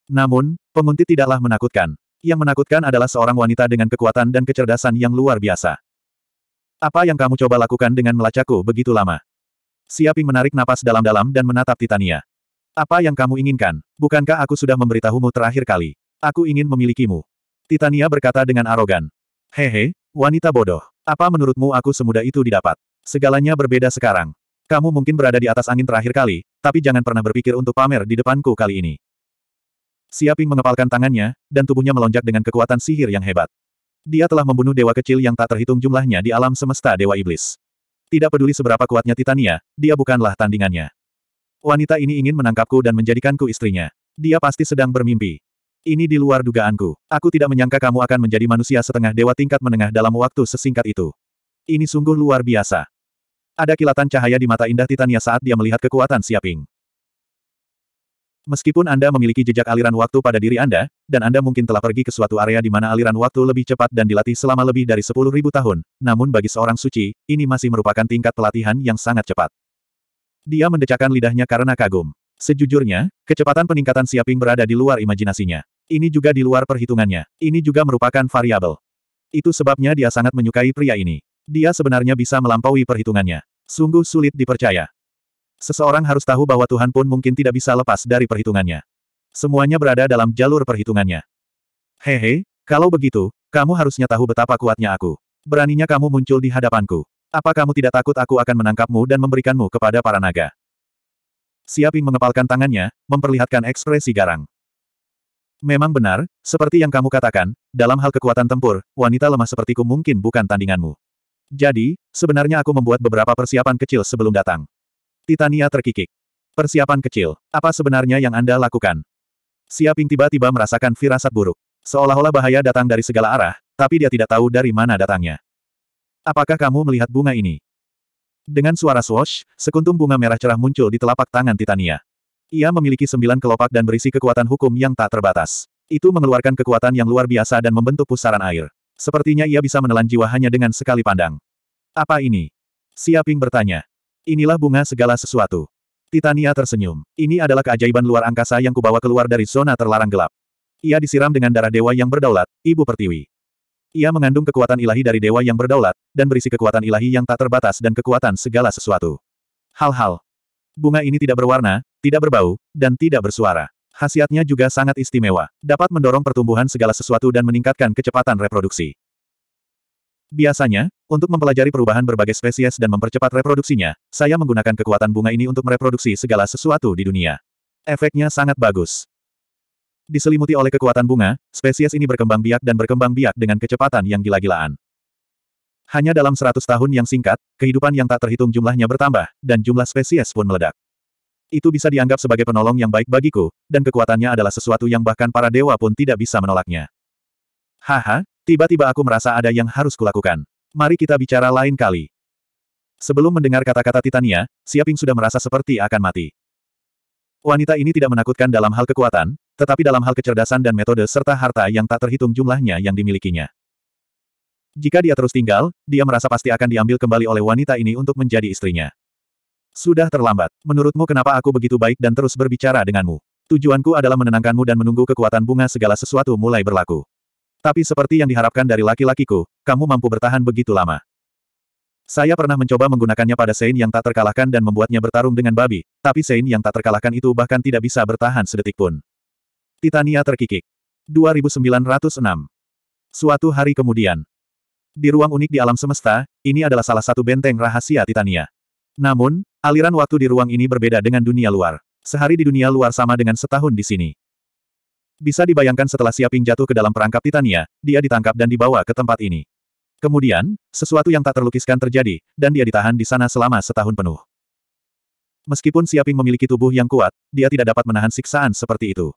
S1: Namun, penguntit tidaklah menakutkan. Yang menakutkan adalah seorang wanita dengan kekuatan dan kecerdasan yang luar biasa. Apa yang kamu coba lakukan dengan melacakku begitu lama? Siaping menarik napas dalam-dalam dan menatap Titania. Apa yang kamu inginkan? Bukankah aku sudah memberitahumu terakhir kali? Aku ingin memilikimu. Titania berkata dengan arogan. Hehe, wanita bodoh. Apa menurutmu aku semudah itu didapat? Segalanya berbeda sekarang. Kamu mungkin berada di atas angin terakhir kali, tapi jangan pernah berpikir untuk pamer di depanku kali ini. Siaping mengepalkan tangannya, dan tubuhnya melonjak dengan kekuatan sihir yang hebat. Dia telah membunuh dewa kecil yang tak terhitung jumlahnya di alam semesta dewa iblis. Tidak peduli seberapa kuatnya Titania, dia bukanlah tandingannya. Wanita ini ingin menangkapku dan menjadikanku istrinya. Dia pasti sedang bermimpi. Ini di luar dugaanku. Aku tidak menyangka kamu akan menjadi manusia setengah dewa tingkat menengah dalam waktu sesingkat itu. Ini sungguh luar biasa. Ada kilatan cahaya di mata indah Titania saat dia melihat kekuatan Siaping. Meskipun Anda memiliki jejak aliran waktu pada diri Anda, dan Anda mungkin telah pergi ke suatu area di mana aliran waktu lebih cepat dan dilatih selama lebih dari 10.000 tahun, namun bagi seorang suci, ini masih merupakan tingkat pelatihan yang sangat cepat. Dia mendecakkan lidahnya karena kagum. Sejujurnya, kecepatan peningkatan Siaping berada di luar imajinasinya. Ini juga di luar perhitungannya. Ini juga merupakan variabel. Itu sebabnya dia sangat menyukai pria ini. Dia sebenarnya bisa melampaui perhitungannya. Sungguh sulit dipercaya. Seseorang harus tahu bahwa Tuhan pun mungkin tidak bisa lepas dari perhitungannya. Semuanya berada dalam jalur perhitungannya. Hehe, kalau begitu, kamu harusnya tahu betapa kuatnya aku. Beraninya kamu muncul di hadapanku. Apa kamu tidak takut aku akan menangkapmu dan memberikanmu kepada para naga? Siaping mengepalkan tangannya, memperlihatkan ekspresi garang. Memang benar, seperti yang kamu katakan, dalam hal kekuatan tempur, wanita lemah sepertiku mungkin bukan tandinganmu. Jadi, sebenarnya aku membuat beberapa persiapan kecil sebelum datang. Titania terkikik. Persiapan kecil. Apa sebenarnya yang Anda lakukan? Siaping tiba-tiba merasakan firasat buruk. Seolah-olah bahaya datang dari segala arah, tapi dia tidak tahu dari mana datangnya. Apakah kamu melihat bunga ini? Dengan suara swoosh, sekuntum bunga merah cerah muncul di telapak tangan Titania. Ia memiliki sembilan kelopak dan berisi kekuatan hukum yang tak terbatas. Itu mengeluarkan kekuatan yang luar biasa dan membentuk pusaran air. Sepertinya ia bisa menelan jiwa hanya dengan sekali pandang. Apa ini? Siaping bertanya. Inilah bunga segala sesuatu. Titania tersenyum. Ini adalah keajaiban luar angkasa yang kubawa keluar dari zona terlarang gelap. Ia disiram dengan darah dewa yang berdaulat, Ibu Pertiwi. Ia mengandung kekuatan ilahi dari dewa yang berdaulat, dan berisi kekuatan ilahi yang tak terbatas dan kekuatan segala sesuatu. Hal-hal. Bunga ini tidak berwarna, tidak berbau, dan tidak bersuara. Hasiatnya juga sangat istimewa, dapat mendorong pertumbuhan segala sesuatu dan meningkatkan kecepatan reproduksi. Biasanya, untuk mempelajari perubahan berbagai spesies dan mempercepat reproduksinya, saya menggunakan kekuatan bunga ini untuk mereproduksi segala sesuatu di dunia. Efeknya sangat bagus. Diselimuti oleh kekuatan bunga, spesies ini berkembang biak dan berkembang biak dengan kecepatan yang gila-gilaan. Hanya dalam 100 tahun yang singkat, kehidupan yang tak terhitung jumlahnya bertambah, dan jumlah spesies pun meledak. Itu bisa dianggap sebagai penolong yang baik bagiku, dan kekuatannya adalah sesuatu yang bahkan para dewa pun tidak bisa menolaknya. Haha, Tiba-tiba aku merasa ada yang harus kulakukan. Mari kita bicara lain kali. Sebelum mendengar kata-kata Titania, Siaping sudah merasa seperti akan mati. Wanita ini tidak menakutkan dalam hal kekuatan, tetapi dalam hal kecerdasan dan metode serta harta yang tak terhitung jumlahnya yang dimilikinya. Jika dia terus tinggal, dia merasa pasti akan diambil kembali oleh wanita ini untuk menjadi istrinya. Sudah terlambat. Menurutmu kenapa aku begitu baik dan terus berbicara denganmu? Tujuanku adalah menenangkanmu dan menunggu kekuatan bunga segala sesuatu mulai berlaku. Tapi seperti yang diharapkan dari laki-lakiku, kamu mampu bertahan begitu lama. Saya pernah mencoba menggunakannya pada Sein yang tak terkalahkan dan membuatnya bertarung dengan babi, tapi Sein yang tak terkalahkan itu bahkan tidak bisa bertahan sedetik pun. Titania terkikik. 2906. Suatu hari kemudian. Di ruang unik di alam semesta, ini adalah salah satu benteng rahasia Titania. Namun, aliran waktu di ruang ini berbeda dengan dunia luar. Sehari di dunia luar sama dengan setahun di sini. Bisa dibayangkan setelah Siaping jatuh ke dalam perangkap Titania, dia ditangkap dan dibawa ke tempat ini. Kemudian, sesuatu yang tak terlukiskan terjadi, dan dia ditahan di sana selama setahun penuh. Meskipun Siaping memiliki tubuh yang kuat, dia tidak dapat menahan siksaan seperti itu.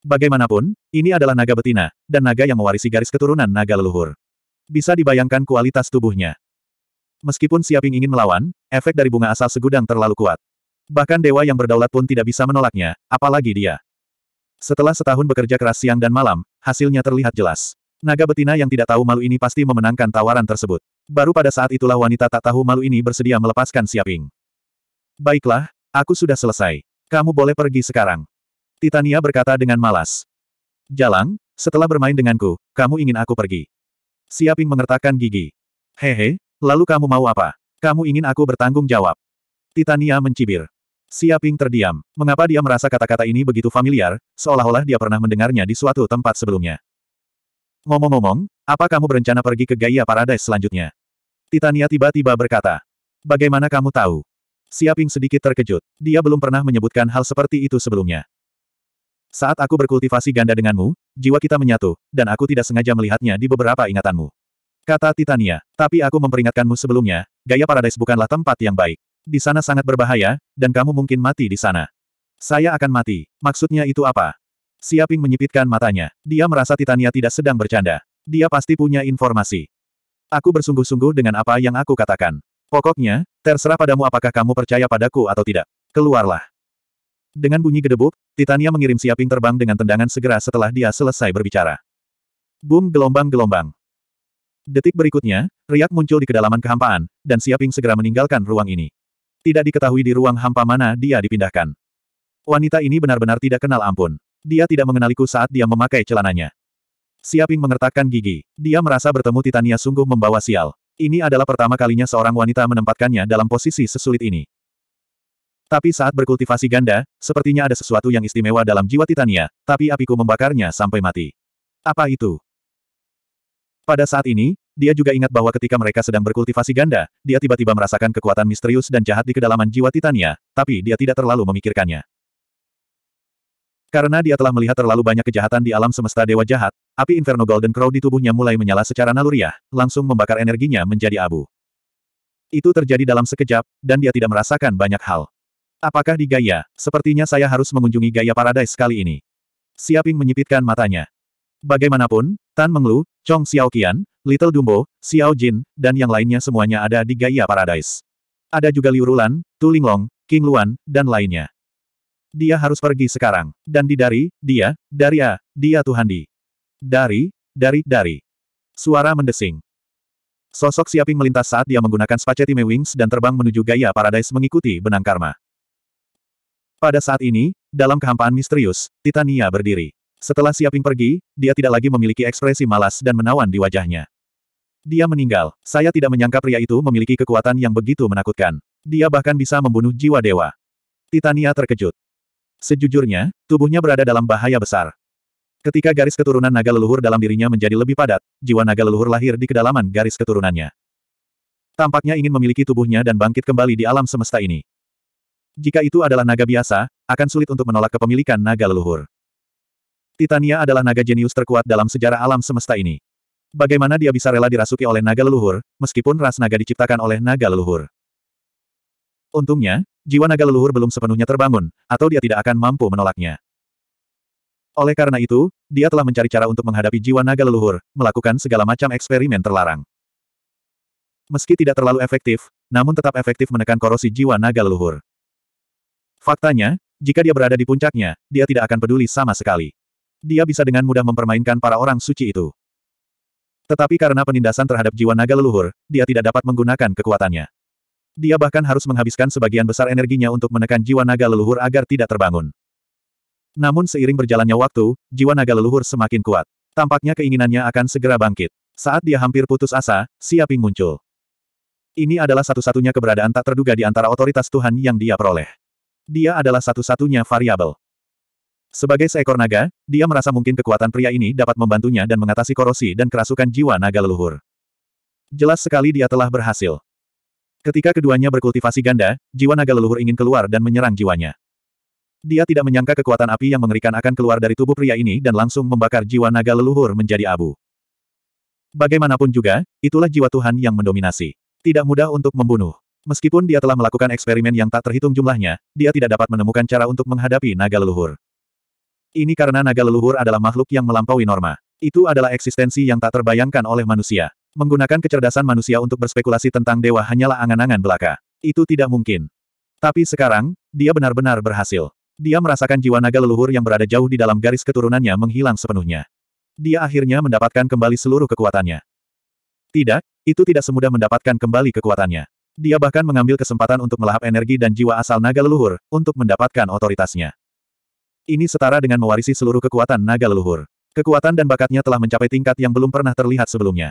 S1: Bagaimanapun, ini adalah naga betina, dan naga yang mewarisi garis keturunan naga leluhur. Bisa dibayangkan kualitas tubuhnya. Meskipun Siaping ingin melawan, efek dari bunga asal segudang terlalu kuat. Bahkan dewa yang berdaulat pun tidak bisa menolaknya, apalagi dia. Setelah setahun bekerja keras siang dan malam, hasilnya terlihat jelas. Naga betina yang tidak tahu malu ini pasti memenangkan tawaran tersebut. Baru pada saat itulah wanita tak tahu malu ini bersedia melepaskan Siaping. Baiklah, aku sudah selesai. Kamu boleh pergi sekarang. Titania berkata dengan malas. Jalang, setelah bermain denganku, kamu ingin aku pergi. Siaping mengertakkan gigi. Hehe, lalu kamu mau apa? Kamu ingin aku bertanggung jawab? Titania mencibir. Siaping terdiam. Mengapa dia merasa kata-kata ini begitu familiar, seolah-olah dia pernah mendengarnya di suatu tempat sebelumnya. Ngomong-ngomong, apa kamu berencana pergi ke Gaia Paradise selanjutnya? Titania tiba-tiba berkata. Bagaimana kamu tahu? Siaping sedikit terkejut. Dia belum pernah menyebutkan hal seperti itu sebelumnya. Saat aku berkultivasi ganda denganmu, jiwa kita menyatu, dan aku tidak sengaja melihatnya di beberapa ingatanmu. Kata Titania, tapi aku memperingatkanmu sebelumnya, Gaya Paradise bukanlah tempat yang baik. Di sana sangat berbahaya, dan kamu mungkin mati di sana. Saya akan mati. Maksudnya itu apa? Siaping menyipitkan matanya. Dia merasa Titania tidak sedang bercanda. Dia pasti punya informasi. Aku bersungguh-sungguh dengan apa yang aku katakan. Pokoknya, terserah padamu apakah kamu percaya padaku atau tidak. Keluarlah. Dengan bunyi gedebuk, Titania mengirim Siaping terbang dengan tendangan segera setelah dia selesai berbicara. Boom gelombang-gelombang. Detik berikutnya, Riak muncul di kedalaman kehampaan, dan Siaping segera meninggalkan ruang ini. Tidak diketahui di ruang hampa mana dia dipindahkan. Wanita ini benar-benar tidak kenal ampun. Dia tidak mengenaliku saat dia memakai celananya. Siaping mengertakkan gigi. Dia merasa bertemu Titania sungguh membawa sial. Ini adalah pertama kalinya seorang wanita menempatkannya dalam posisi sesulit ini. Tapi saat berkultivasi ganda, sepertinya ada sesuatu yang istimewa dalam jiwa Titania, tapi apiku membakarnya sampai mati. Apa itu? Pada saat ini, dia juga ingat bahwa ketika mereka sedang berkultivasi ganda, dia tiba-tiba merasakan kekuatan misterius dan jahat di kedalaman jiwa Titania, tapi dia tidak terlalu memikirkannya. Karena dia telah melihat terlalu banyak kejahatan di alam semesta dewa jahat, api Inferno Golden Crow di tubuhnya mulai menyala secara naluriah, langsung membakar energinya menjadi abu. Itu terjadi dalam sekejap, dan dia tidak merasakan banyak hal. Apakah di Gaia, sepertinya saya harus mengunjungi Gaia Paradise kali ini? Siaping menyipitkan matanya. Bagaimanapun, Tan Menglu, Chong Xiaoqian, Little Dumbo, Xiao Jin, dan yang lainnya semuanya ada di Gaia Paradise. Ada juga Liu Rulan, Tu Linglong, King Luan, dan lainnya. Dia harus pergi sekarang. Dan di dari, dia, dari A, dia Tuhan di. Dari, dari, dari. Suara mendesing. Sosok Siaping melintas saat dia menggunakan spacetime wings dan terbang menuju Gaia Paradise mengikuti benang karma. Pada saat ini, dalam kehampaan misterius, Titania berdiri. Setelah Siaping pergi, dia tidak lagi memiliki ekspresi malas dan menawan di wajahnya. Dia meninggal. Saya tidak menyangka pria itu memiliki kekuatan yang begitu menakutkan. Dia bahkan bisa membunuh jiwa dewa. Titania terkejut. Sejujurnya, tubuhnya berada dalam bahaya besar. Ketika garis keturunan naga leluhur dalam dirinya menjadi lebih padat, jiwa naga leluhur lahir di kedalaman garis keturunannya. Tampaknya ingin memiliki tubuhnya dan bangkit kembali di alam semesta ini. Jika itu adalah naga biasa, akan sulit untuk menolak kepemilikan naga leluhur. Titania adalah naga jenius terkuat dalam sejarah alam semesta ini. Bagaimana dia bisa rela dirasuki oleh naga leluhur, meskipun ras naga diciptakan oleh naga leluhur. Untungnya, jiwa naga leluhur belum sepenuhnya terbangun, atau dia tidak akan mampu menolaknya. Oleh karena itu, dia telah mencari cara untuk menghadapi jiwa naga leluhur, melakukan segala macam eksperimen terlarang. Meski tidak terlalu efektif, namun tetap efektif menekan korosi jiwa naga leluhur. Faktanya, jika dia berada di puncaknya, dia tidak akan peduli sama sekali dia bisa dengan mudah mempermainkan para orang suci itu. Tetapi karena penindasan terhadap jiwa naga leluhur, dia tidak dapat menggunakan kekuatannya. Dia bahkan harus menghabiskan sebagian besar energinya untuk menekan jiwa naga leluhur agar tidak terbangun. Namun seiring berjalannya waktu, jiwa naga leluhur semakin kuat. Tampaknya keinginannya akan segera bangkit. Saat dia hampir putus asa, Siaping muncul. Ini adalah satu-satunya keberadaan tak terduga di antara otoritas Tuhan yang dia peroleh. Dia adalah satu-satunya variabel. Sebagai seekor naga, dia merasa mungkin kekuatan pria ini dapat membantunya dan mengatasi korosi dan kerasukan jiwa naga leluhur. Jelas sekali dia telah berhasil. Ketika keduanya berkultivasi ganda, jiwa naga leluhur ingin keluar dan menyerang jiwanya. Dia tidak menyangka kekuatan api yang mengerikan akan keluar dari tubuh pria ini dan langsung membakar jiwa naga leluhur menjadi abu. Bagaimanapun juga, itulah jiwa Tuhan yang mendominasi. Tidak mudah untuk membunuh. Meskipun dia telah melakukan eksperimen yang tak terhitung jumlahnya, dia tidak dapat menemukan cara untuk menghadapi naga leluhur. Ini karena naga leluhur adalah makhluk yang melampaui norma. Itu adalah eksistensi yang tak terbayangkan oleh manusia. Menggunakan kecerdasan manusia untuk berspekulasi tentang dewa hanyalah angan-angan belaka. Itu tidak mungkin. Tapi sekarang, dia benar-benar berhasil. Dia merasakan jiwa naga leluhur yang berada jauh di dalam garis keturunannya menghilang sepenuhnya. Dia akhirnya mendapatkan kembali seluruh kekuatannya. Tidak, itu tidak semudah mendapatkan kembali kekuatannya. Dia bahkan mengambil kesempatan untuk melahap energi dan jiwa asal naga leluhur, untuk mendapatkan otoritasnya. Ini setara dengan mewarisi seluruh kekuatan naga leluhur. Kekuatan dan bakatnya telah mencapai tingkat yang belum pernah terlihat sebelumnya.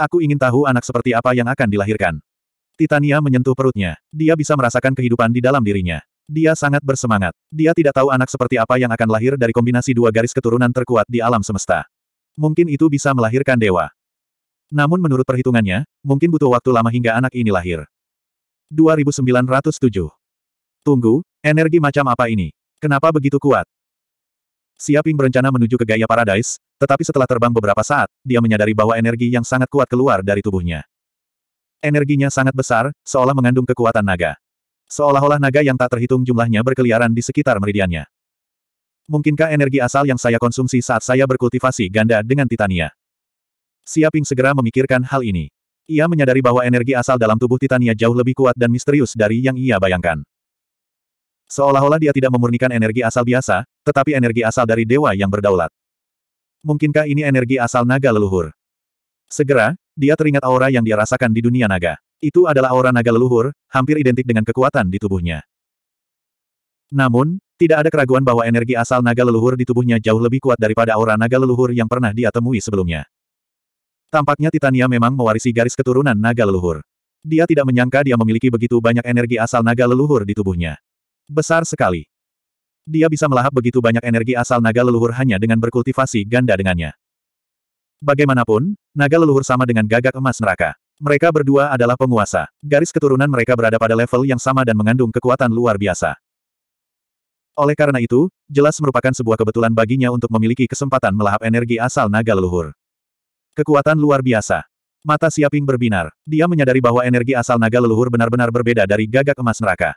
S1: Aku ingin tahu anak seperti apa yang akan dilahirkan. Titania menyentuh perutnya. Dia bisa merasakan kehidupan di dalam dirinya. Dia sangat bersemangat. Dia tidak tahu anak seperti apa yang akan lahir dari kombinasi dua garis keturunan terkuat di alam semesta. Mungkin itu bisa melahirkan dewa. Namun menurut perhitungannya, mungkin butuh waktu lama hingga anak ini lahir. 2907. Tunggu, energi macam apa ini? Kenapa begitu kuat? Siaping berencana menuju ke gaya Paradise, tetapi setelah terbang beberapa saat, dia menyadari bahwa energi yang sangat kuat keluar dari tubuhnya. Energinya sangat besar, seolah mengandung kekuatan naga. Seolah-olah naga yang tak terhitung jumlahnya berkeliaran di sekitar meridiannya. Mungkinkah energi asal yang saya konsumsi saat saya berkultivasi ganda dengan Titania? Siaping segera memikirkan hal ini. Ia menyadari bahwa energi asal dalam tubuh Titania jauh lebih kuat dan misterius dari yang ia bayangkan. Seolah-olah dia tidak memurnikan energi asal biasa, tetapi energi asal dari dewa yang berdaulat. Mungkinkah ini energi asal naga leluhur? Segera, dia teringat aura yang dia rasakan di dunia naga. Itu adalah aura naga leluhur, hampir identik dengan kekuatan di tubuhnya. Namun, tidak ada keraguan bahwa energi asal naga leluhur di tubuhnya jauh lebih kuat daripada aura naga leluhur yang pernah dia temui sebelumnya. Tampaknya Titania memang mewarisi garis keturunan naga leluhur. Dia tidak menyangka dia memiliki begitu banyak energi asal naga leluhur di tubuhnya. Besar sekali. Dia bisa melahap begitu banyak energi asal naga leluhur hanya dengan berkultivasi ganda dengannya. Bagaimanapun, naga leluhur sama dengan gagak emas neraka. Mereka berdua adalah penguasa. Garis keturunan mereka berada pada level yang sama dan mengandung kekuatan luar biasa. Oleh karena itu, jelas merupakan sebuah kebetulan baginya untuk memiliki kesempatan melahap energi asal naga leluhur. Kekuatan luar biasa. Mata Siaping berbinar. Dia menyadari bahwa energi asal naga leluhur benar-benar berbeda dari gagak emas neraka.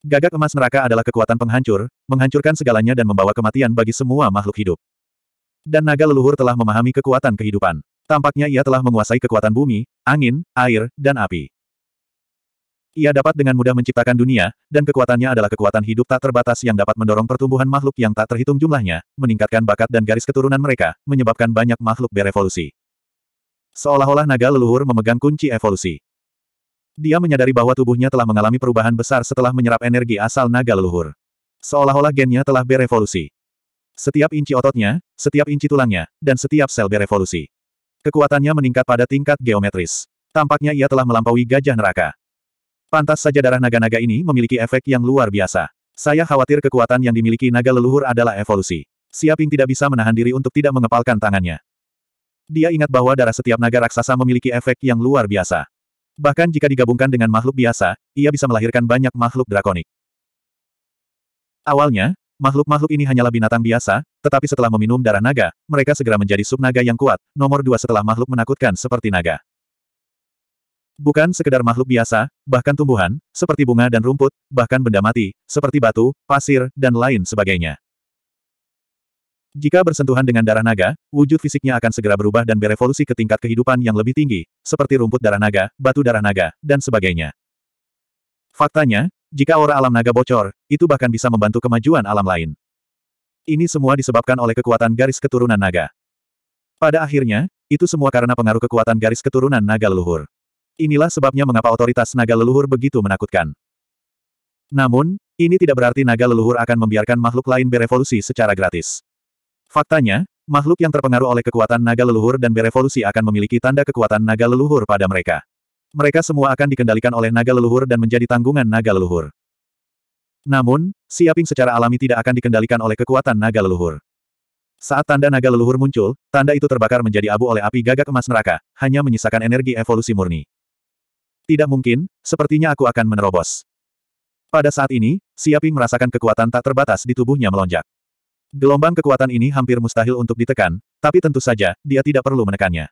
S1: Gagak emas neraka adalah kekuatan penghancur, menghancurkan segalanya dan membawa kematian bagi semua makhluk hidup. Dan naga leluhur telah memahami kekuatan kehidupan. Tampaknya ia telah menguasai kekuatan bumi, angin, air, dan api. Ia dapat dengan mudah menciptakan dunia, dan kekuatannya adalah kekuatan hidup tak terbatas yang dapat mendorong pertumbuhan makhluk yang tak terhitung jumlahnya, meningkatkan bakat dan garis keturunan mereka, menyebabkan banyak makhluk berevolusi. Seolah-olah naga leluhur memegang kunci evolusi. Dia menyadari bahwa tubuhnya telah mengalami perubahan besar setelah menyerap energi asal naga leluhur. Seolah-olah gennya telah berevolusi. Setiap inci ototnya, setiap inci tulangnya, dan setiap sel berevolusi. Kekuatannya meningkat pada tingkat geometris. Tampaknya ia telah melampaui gajah neraka. Pantas saja darah naga-naga ini memiliki efek yang luar biasa. Saya khawatir kekuatan yang dimiliki naga leluhur adalah evolusi. Siaping tidak bisa menahan diri untuk tidak mengepalkan tangannya. Dia ingat bahwa darah setiap naga raksasa memiliki efek yang luar biasa. Bahkan jika digabungkan dengan makhluk biasa, ia bisa melahirkan banyak makhluk drakonik. Awalnya, makhluk-makhluk ini hanyalah binatang biasa, tetapi setelah meminum darah naga, mereka segera menjadi subnaga yang kuat, nomor dua setelah makhluk menakutkan seperti naga. Bukan sekedar makhluk biasa, bahkan tumbuhan, seperti bunga dan rumput, bahkan benda mati, seperti batu, pasir, dan lain sebagainya. Jika bersentuhan dengan darah naga, wujud fisiknya akan segera berubah dan berevolusi ke tingkat kehidupan yang lebih tinggi, seperti rumput darah naga, batu darah naga, dan sebagainya. Faktanya, jika aura alam naga bocor, itu bahkan bisa membantu kemajuan alam lain. Ini semua disebabkan oleh kekuatan garis keturunan naga. Pada akhirnya, itu semua karena pengaruh kekuatan garis keturunan naga leluhur. Inilah sebabnya mengapa otoritas naga leluhur begitu menakutkan. Namun, ini tidak berarti naga leluhur akan membiarkan makhluk lain berevolusi secara gratis. Faktanya, makhluk yang terpengaruh oleh kekuatan naga leluhur dan berevolusi akan memiliki tanda kekuatan naga leluhur pada mereka. Mereka semua akan dikendalikan oleh naga leluhur dan menjadi tanggungan naga leluhur. Namun, Siaping secara alami tidak akan dikendalikan oleh kekuatan naga leluhur. Saat tanda naga leluhur muncul, tanda itu terbakar menjadi abu oleh api gagak emas neraka, hanya menyisakan energi evolusi murni. Tidak mungkin, sepertinya aku akan menerobos. Pada saat ini, Siaping merasakan kekuatan tak terbatas di tubuhnya melonjak. Gelombang kekuatan ini hampir mustahil untuk ditekan, tapi tentu saja, dia tidak perlu menekannya.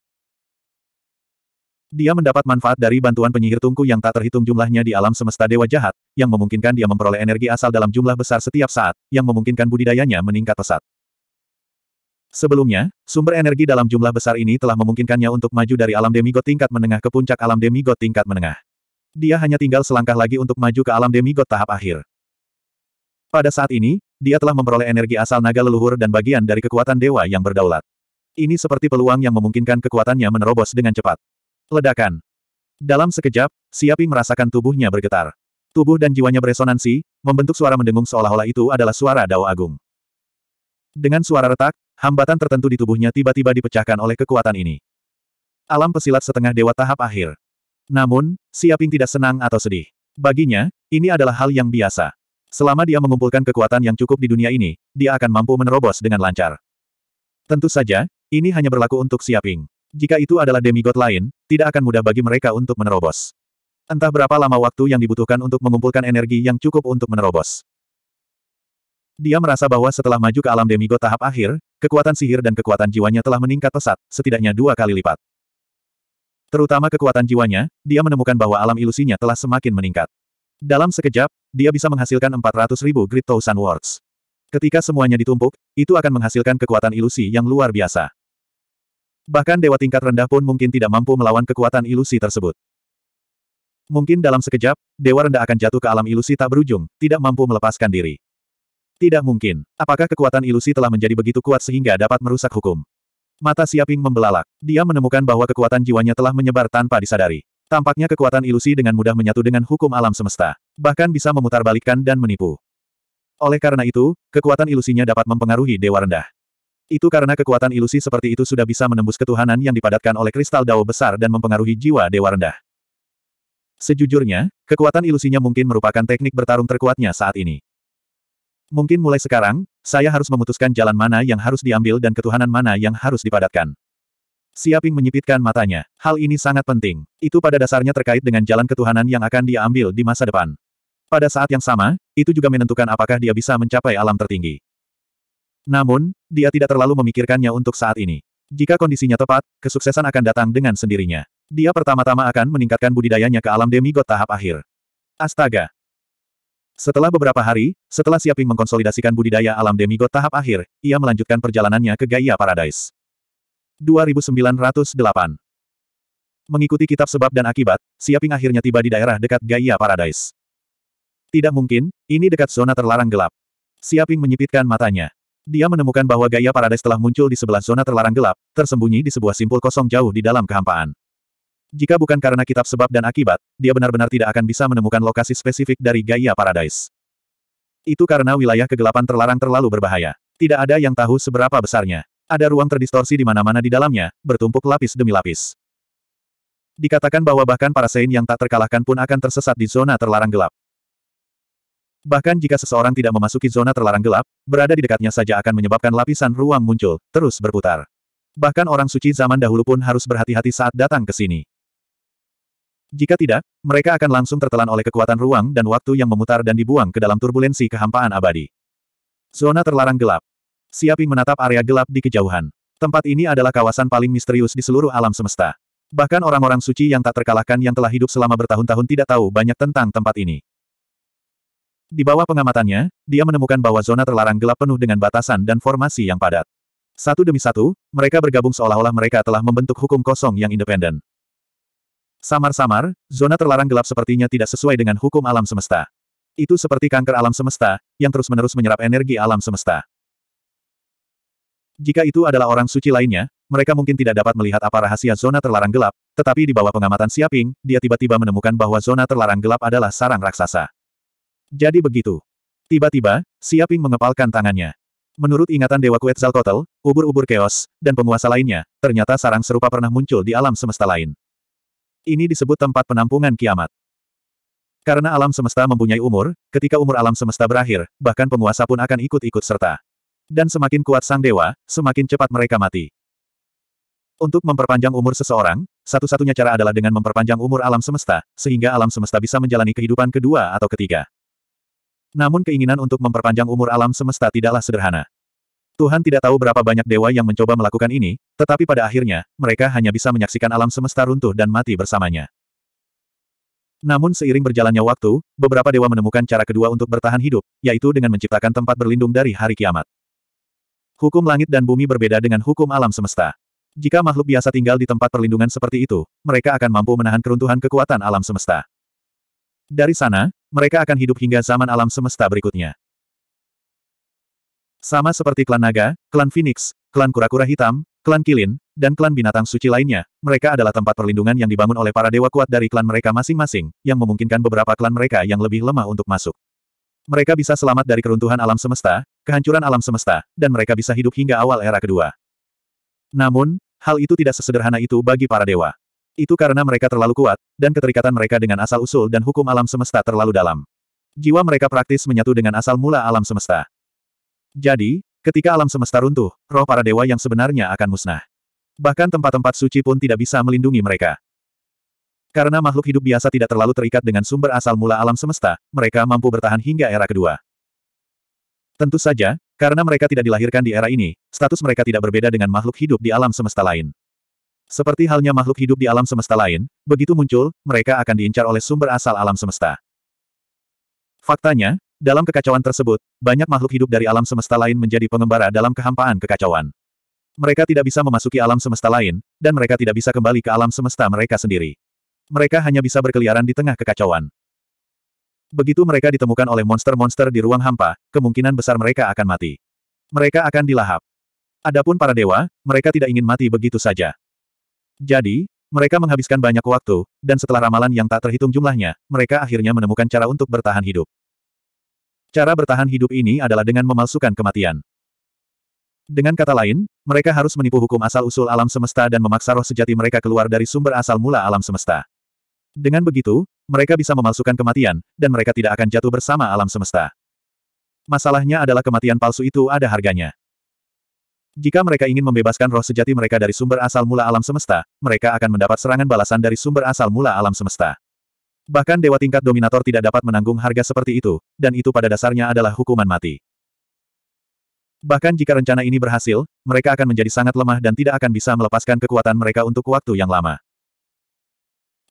S1: Dia mendapat manfaat dari bantuan penyihir tungku yang tak terhitung jumlahnya di alam semesta dewa jahat, yang memungkinkan dia memperoleh energi asal dalam jumlah besar setiap saat, yang memungkinkan budidayanya meningkat pesat. Sebelumnya, sumber energi dalam jumlah besar ini telah memungkinkannya untuk maju dari alam demigod tingkat menengah ke puncak alam demigod tingkat menengah. Dia hanya tinggal selangkah lagi untuk maju ke alam demigod tahap akhir. Pada saat ini, dia telah memperoleh energi asal naga leluhur dan bagian dari kekuatan dewa yang berdaulat. Ini seperti peluang yang memungkinkan kekuatannya menerobos dengan cepat. Ledakan. Dalam sekejap, Siapi merasakan tubuhnya bergetar. Tubuh dan jiwanya beresonansi, membentuk suara mendengung seolah-olah itu adalah suara Dao Agung. Dengan suara retak, hambatan tertentu di tubuhnya tiba-tiba dipecahkan oleh kekuatan ini. Alam pesilat setengah dewa tahap akhir. Namun, Siaping tidak senang atau sedih. Baginya, ini adalah hal yang biasa. Selama dia mengumpulkan kekuatan yang cukup di dunia ini, dia akan mampu menerobos dengan lancar. Tentu saja, ini hanya berlaku untuk Siaping. Jika itu adalah demigod lain, tidak akan mudah bagi mereka untuk menerobos. Entah berapa lama waktu yang dibutuhkan untuk mengumpulkan energi yang cukup untuk menerobos. Dia merasa bahwa setelah maju ke alam demigod tahap akhir, kekuatan sihir dan kekuatan jiwanya telah meningkat pesat, setidaknya dua kali lipat. Terutama kekuatan jiwanya, dia menemukan bahwa alam ilusinya telah semakin meningkat. Dalam sekejap, dia bisa menghasilkan 400 ribu Great Thousand Words. Ketika semuanya ditumpuk, itu akan menghasilkan kekuatan ilusi yang luar biasa. Bahkan dewa tingkat rendah pun mungkin tidak mampu melawan kekuatan ilusi tersebut. Mungkin dalam sekejap, dewa rendah akan jatuh ke alam ilusi tak berujung, tidak mampu melepaskan diri. Tidak mungkin. Apakah kekuatan ilusi telah menjadi begitu kuat sehingga dapat merusak hukum? Mata Siaping membelalak. Dia menemukan bahwa kekuatan jiwanya telah menyebar tanpa disadari. Tampaknya kekuatan ilusi dengan mudah menyatu dengan hukum alam semesta. Bahkan bisa memutarbalikkan dan menipu. Oleh karena itu, kekuatan ilusinya dapat mempengaruhi dewa rendah. Itu karena kekuatan ilusi seperti itu sudah bisa menembus ketuhanan yang dipadatkan oleh kristal dao besar dan mempengaruhi jiwa dewa rendah. Sejujurnya, kekuatan ilusinya mungkin merupakan teknik bertarung terkuatnya saat ini. Mungkin mulai sekarang, saya harus memutuskan jalan mana yang harus diambil dan ketuhanan mana yang harus dipadatkan. Siaping menyipitkan matanya. Hal ini sangat penting. Itu pada dasarnya terkait dengan jalan ketuhanan yang akan dia ambil di masa depan. Pada saat yang sama, itu juga menentukan apakah dia bisa mencapai alam tertinggi. Namun, dia tidak terlalu memikirkannya untuk saat ini. Jika kondisinya tepat, kesuksesan akan datang dengan sendirinya. Dia pertama-tama akan meningkatkan budidayanya ke alam demigod tahap akhir. Astaga! Setelah beberapa hari, setelah Siaping mengkonsolidasikan budidaya alam demigod tahap akhir, ia melanjutkan perjalanannya ke Gaia Paradise. 2908. Mengikuti kitab sebab dan akibat, Siaping akhirnya tiba di daerah dekat Gaia Paradise. Tidak mungkin, ini dekat zona terlarang gelap. Siaping menyipitkan matanya. Dia menemukan bahwa Gaia Paradise telah muncul di sebelah zona terlarang gelap, tersembunyi di sebuah simpul kosong jauh di dalam kehampaan. Jika bukan karena kitab sebab dan akibat, dia benar-benar tidak akan bisa menemukan lokasi spesifik dari Gaia Paradise. Itu karena wilayah kegelapan terlarang terlalu berbahaya. Tidak ada yang tahu seberapa besarnya. Ada ruang terdistorsi di mana-mana di dalamnya, bertumpuk lapis demi lapis. Dikatakan bahwa bahkan para Sein yang tak terkalahkan pun akan tersesat di zona terlarang gelap. Bahkan jika seseorang tidak memasuki zona terlarang gelap, berada di dekatnya saja akan menyebabkan lapisan ruang muncul, terus berputar. Bahkan orang suci zaman dahulu pun harus berhati-hati saat datang ke sini. Jika tidak, mereka akan langsung tertelan oleh kekuatan ruang dan waktu yang memutar dan dibuang ke dalam turbulensi kehampaan abadi. Zona terlarang gelap. Siaping menatap area gelap di kejauhan. Tempat ini adalah kawasan paling misterius di seluruh alam semesta. Bahkan orang-orang suci yang tak terkalahkan yang telah hidup selama bertahun-tahun tidak tahu banyak tentang tempat ini. Di bawah pengamatannya, dia menemukan bahwa zona terlarang gelap penuh dengan batasan dan formasi yang padat. Satu demi satu, mereka bergabung seolah-olah mereka telah membentuk hukum kosong yang independen. Samar-samar, zona terlarang gelap sepertinya tidak sesuai dengan hukum alam semesta. Itu seperti kanker alam semesta, yang terus-menerus menyerap energi alam semesta. Jika itu adalah orang suci lainnya, mereka mungkin tidak dapat melihat apa rahasia zona terlarang gelap, tetapi di bawah pengamatan Siaping, dia tiba-tiba menemukan bahwa zona terlarang gelap adalah sarang raksasa. Jadi begitu. Tiba-tiba, Siaping mengepalkan tangannya. Menurut ingatan Dewa Quetzalcoatl, ubur-ubur keos, dan penguasa lainnya, ternyata sarang serupa pernah muncul di alam semesta lain. Ini disebut tempat penampungan kiamat. Karena alam semesta mempunyai umur, ketika umur alam semesta berakhir, bahkan penguasa pun akan ikut-ikut serta. Dan semakin kuat sang dewa, semakin cepat mereka mati. Untuk memperpanjang umur seseorang, satu-satunya cara adalah dengan memperpanjang umur alam semesta, sehingga alam semesta bisa menjalani kehidupan kedua atau ketiga. Namun keinginan untuk memperpanjang umur alam semesta tidaklah sederhana. Tuhan tidak tahu berapa banyak dewa yang mencoba melakukan ini, tetapi pada akhirnya, mereka hanya bisa menyaksikan alam semesta runtuh dan mati bersamanya. Namun seiring berjalannya waktu, beberapa dewa menemukan cara kedua untuk bertahan hidup, yaitu dengan menciptakan tempat berlindung dari hari kiamat. Hukum langit dan bumi berbeda dengan hukum alam semesta. Jika makhluk biasa tinggal di tempat perlindungan seperti itu, mereka akan mampu menahan keruntuhan kekuatan alam semesta. Dari sana, mereka akan hidup hingga zaman alam semesta berikutnya. Sama seperti klan naga, klan phoenix, klan kura-kura hitam, klan kilin, dan klan binatang suci lainnya, mereka adalah tempat perlindungan yang dibangun oleh para dewa kuat dari klan mereka masing-masing, yang memungkinkan beberapa klan mereka yang lebih lemah untuk masuk mereka bisa selamat dari keruntuhan alam semesta, kehancuran alam semesta, dan mereka bisa hidup hingga awal era kedua. Namun, hal itu tidak sesederhana itu bagi para dewa. Itu karena mereka terlalu kuat, dan keterikatan mereka dengan asal-usul dan hukum alam semesta terlalu dalam. Jiwa mereka praktis menyatu dengan asal mula alam semesta. Jadi, ketika alam semesta runtuh, roh para dewa yang sebenarnya akan musnah. Bahkan tempat-tempat suci pun tidak bisa melindungi mereka. Karena makhluk hidup biasa tidak terlalu terikat dengan sumber asal mula alam semesta, mereka mampu bertahan hingga era kedua. Tentu saja, karena mereka tidak dilahirkan di era ini, status mereka tidak berbeda dengan makhluk hidup di alam semesta lain. Seperti halnya makhluk hidup di alam semesta lain, begitu muncul, mereka akan diincar oleh sumber asal alam semesta. Faktanya, dalam kekacauan tersebut, banyak makhluk hidup dari alam semesta lain menjadi pengembara dalam kehampaan kekacauan. Mereka tidak bisa memasuki alam semesta lain, dan mereka tidak bisa kembali ke alam semesta mereka sendiri. Mereka hanya bisa berkeliaran di tengah kekacauan. Begitu mereka ditemukan oleh monster-monster di ruang hampa, kemungkinan besar mereka akan mati. Mereka akan dilahap. Adapun para dewa, mereka tidak ingin mati begitu saja. Jadi, mereka menghabiskan banyak waktu, dan setelah ramalan yang tak terhitung jumlahnya, mereka akhirnya menemukan cara untuk bertahan hidup. Cara bertahan hidup ini adalah dengan memalsukan kematian. Dengan kata lain, mereka harus menipu hukum asal-usul alam semesta dan memaksa roh sejati mereka keluar dari sumber asal mula alam semesta. Dengan begitu, mereka bisa memalsukan kematian, dan mereka tidak akan jatuh bersama alam semesta. Masalahnya adalah kematian palsu itu ada harganya. Jika mereka ingin membebaskan roh sejati mereka dari sumber asal mula alam semesta, mereka akan mendapat serangan balasan dari sumber asal mula alam semesta. Bahkan dewa tingkat dominator tidak dapat menanggung harga seperti itu, dan itu pada dasarnya adalah hukuman mati. Bahkan jika rencana ini berhasil, mereka akan menjadi sangat lemah dan tidak akan bisa melepaskan kekuatan mereka untuk waktu yang lama.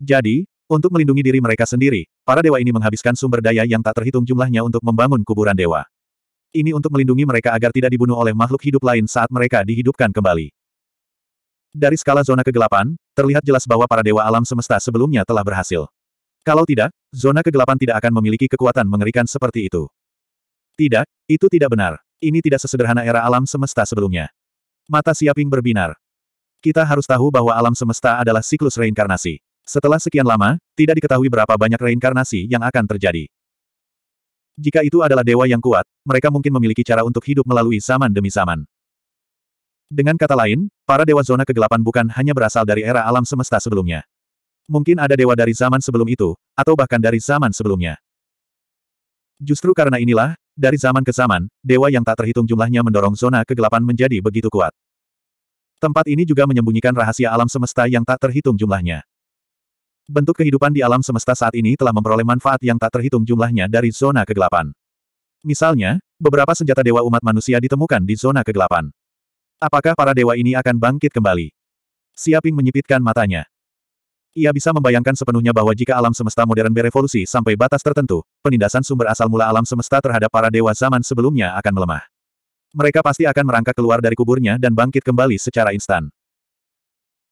S1: Jadi, untuk melindungi diri mereka sendiri, para dewa ini menghabiskan sumber daya yang tak terhitung jumlahnya untuk membangun kuburan dewa. Ini untuk melindungi mereka agar tidak dibunuh oleh makhluk hidup lain saat mereka dihidupkan kembali. Dari skala zona kegelapan, terlihat jelas bahwa para dewa alam semesta sebelumnya telah berhasil. Kalau tidak, zona kegelapan tidak akan memiliki kekuatan mengerikan seperti itu. Tidak, itu tidak benar. Ini tidak sesederhana era alam semesta sebelumnya. Mata Siaping berbinar. Kita harus tahu bahwa alam semesta adalah siklus reinkarnasi. Setelah sekian lama, tidak diketahui berapa banyak reinkarnasi yang akan terjadi. Jika itu adalah dewa yang kuat, mereka mungkin memiliki cara untuk hidup melalui zaman demi zaman. Dengan kata lain, para dewa zona kegelapan bukan hanya berasal dari era alam semesta sebelumnya. Mungkin ada dewa dari zaman sebelum itu, atau bahkan dari zaman sebelumnya. Justru karena inilah, dari zaman ke zaman, dewa yang tak terhitung jumlahnya mendorong zona kegelapan menjadi begitu kuat. Tempat ini juga menyembunyikan rahasia alam semesta yang tak terhitung jumlahnya. Bentuk kehidupan di alam semesta saat ini telah memperoleh manfaat yang tak terhitung jumlahnya dari zona kegelapan. Misalnya, beberapa senjata dewa umat manusia ditemukan di zona kegelapan. Apakah para dewa ini akan bangkit kembali? Siaping menyipitkan matanya. Ia bisa membayangkan sepenuhnya bahwa jika alam semesta modern berevolusi sampai batas tertentu, penindasan sumber asal mula alam semesta terhadap para dewa zaman sebelumnya akan melemah. Mereka pasti akan merangkak keluar dari kuburnya dan bangkit kembali secara instan.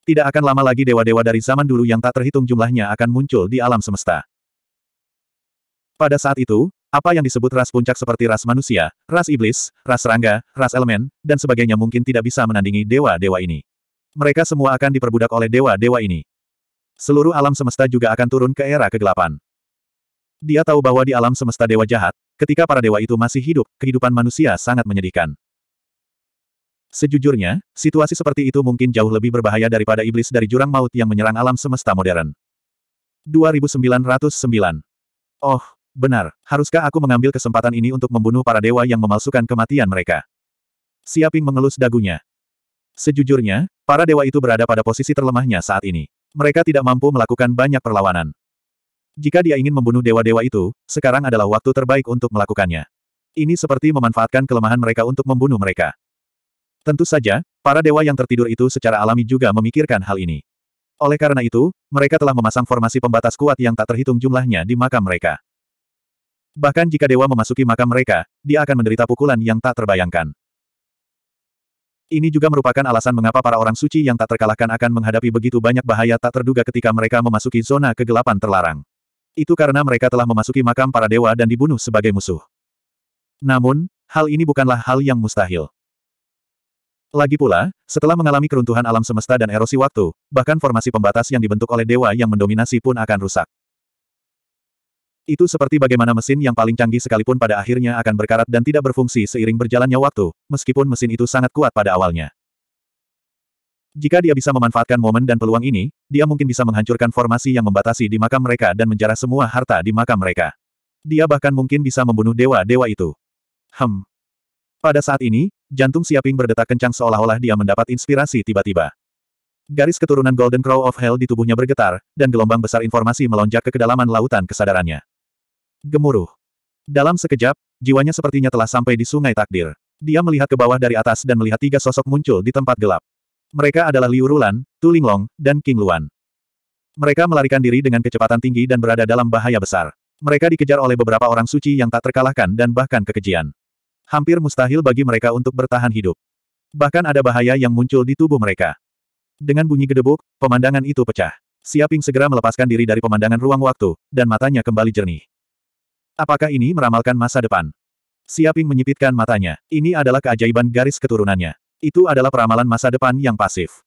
S1: Tidak akan lama lagi dewa-dewa dari zaman dulu yang tak terhitung jumlahnya akan muncul di alam semesta. Pada saat itu, apa yang disebut ras puncak seperti ras manusia, ras iblis, ras serangga, ras elemen, dan sebagainya mungkin tidak bisa menandingi dewa-dewa ini. Mereka semua akan diperbudak oleh dewa-dewa ini. Seluruh alam semesta juga akan turun ke era kegelapan. Dia tahu bahwa di alam semesta dewa jahat, ketika para dewa itu masih hidup, kehidupan manusia sangat menyedihkan. Sejujurnya, situasi seperti itu mungkin jauh lebih berbahaya daripada iblis dari jurang maut yang menyerang alam semesta modern. 2909 Oh, benar, haruskah aku mengambil kesempatan ini untuk membunuh para dewa yang memalsukan kematian mereka? Siaping mengelus dagunya. Sejujurnya, para dewa itu berada pada posisi terlemahnya saat ini. Mereka tidak mampu melakukan banyak perlawanan. Jika dia ingin membunuh dewa-dewa itu, sekarang adalah waktu terbaik untuk melakukannya. Ini seperti memanfaatkan kelemahan mereka untuk membunuh mereka. Tentu saja, para dewa yang tertidur itu secara alami juga memikirkan hal ini. Oleh karena itu, mereka telah memasang formasi pembatas kuat yang tak terhitung jumlahnya di makam mereka. Bahkan jika dewa memasuki makam mereka, dia akan menderita pukulan yang tak terbayangkan. Ini juga merupakan alasan mengapa para orang suci yang tak terkalahkan akan menghadapi begitu banyak bahaya tak terduga ketika mereka memasuki zona kegelapan terlarang. Itu karena mereka telah memasuki makam para dewa dan dibunuh sebagai musuh. Namun, hal ini bukanlah hal yang mustahil. Lagi pula, setelah mengalami keruntuhan alam semesta dan erosi waktu, bahkan formasi pembatas yang dibentuk oleh dewa yang mendominasi pun akan rusak. Itu seperti bagaimana mesin yang paling canggih sekalipun pada akhirnya akan berkarat dan tidak berfungsi seiring berjalannya waktu, meskipun mesin itu sangat kuat pada awalnya. Jika dia bisa memanfaatkan momen dan peluang ini, dia mungkin bisa menghancurkan formasi yang membatasi di makam mereka dan menjarah semua harta di makam mereka. Dia bahkan mungkin bisa membunuh dewa-dewa itu. Hem. Pada saat ini, Jantung Siaping berdetak kencang seolah-olah dia mendapat inspirasi tiba-tiba. Garis keturunan Golden Crow of Hell di tubuhnya bergetar, dan gelombang besar informasi melonjak ke kedalaman lautan kesadarannya. Gemuruh. Dalam sekejap, jiwanya sepertinya telah sampai di sungai takdir. Dia melihat ke bawah dari atas dan melihat tiga sosok muncul di tempat gelap. Mereka adalah Liu Rulan, Tu Linglong, dan King Luan. Mereka melarikan diri dengan kecepatan tinggi dan berada dalam bahaya besar. Mereka dikejar oleh beberapa orang suci yang tak terkalahkan dan bahkan kekejian. Hampir mustahil bagi mereka untuk bertahan hidup. Bahkan ada bahaya yang muncul di tubuh mereka. Dengan bunyi gedebuk, pemandangan itu pecah. Siaping segera melepaskan diri dari pemandangan ruang waktu, dan matanya kembali jernih. Apakah ini meramalkan masa depan? Siaping menyipitkan matanya. Ini adalah keajaiban garis keturunannya. Itu adalah peramalan masa depan yang pasif.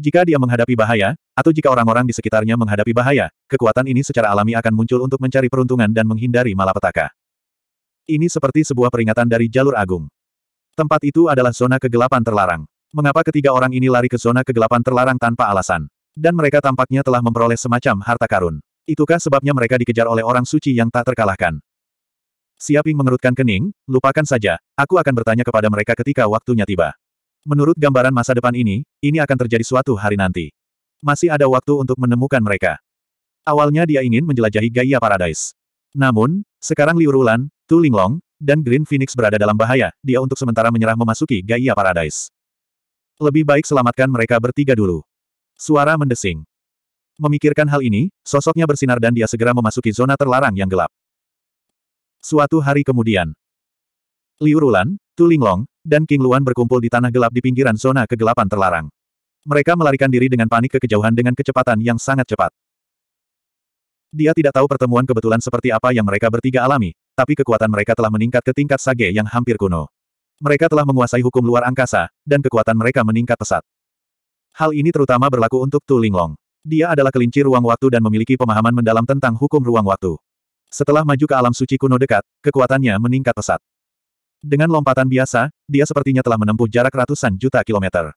S1: Jika dia menghadapi bahaya, atau jika orang-orang di sekitarnya menghadapi bahaya, kekuatan ini secara alami akan muncul untuk mencari peruntungan dan menghindari malapetaka. Ini seperti sebuah peringatan dari jalur agung. Tempat itu adalah zona kegelapan terlarang. Mengapa ketiga orang ini lari ke zona kegelapan terlarang tanpa alasan? Dan mereka tampaknya telah memperoleh semacam harta karun. Itukah sebabnya mereka dikejar oleh orang suci yang tak terkalahkan? Siaping mengerutkan kening, lupakan saja, aku akan bertanya kepada mereka ketika waktunya tiba. Menurut gambaran masa depan ini, ini akan terjadi suatu hari nanti. Masih ada waktu untuk menemukan mereka. Awalnya dia ingin menjelajahi Gaia Paradise. Namun, sekarang Liurulan, Tu Linglong, dan Green Phoenix berada dalam bahaya, dia untuk sementara menyerah memasuki Gaia Paradise. Lebih baik selamatkan mereka bertiga dulu. Suara mendesing. Memikirkan hal ini, sosoknya bersinar dan dia segera memasuki zona terlarang yang gelap. Suatu hari kemudian, Liu Rulan, Tu Linglong, dan King Luan berkumpul di tanah gelap di pinggiran zona kegelapan terlarang. Mereka melarikan diri dengan panik ke kejauhan dengan kecepatan yang sangat cepat. Dia tidak tahu pertemuan kebetulan seperti apa yang mereka bertiga alami, tapi kekuatan mereka telah meningkat ke tingkat sage yang hampir kuno. Mereka telah menguasai hukum luar angkasa, dan kekuatan mereka meningkat pesat. Hal ini terutama berlaku untuk Tu Linglong. Dia adalah kelinci ruang waktu dan memiliki pemahaman mendalam tentang hukum ruang waktu. Setelah maju ke alam suci kuno dekat, kekuatannya meningkat pesat. Dengan lompatan biasa, dia sepertinya telah menempuh jarak ratusan juta kilometer.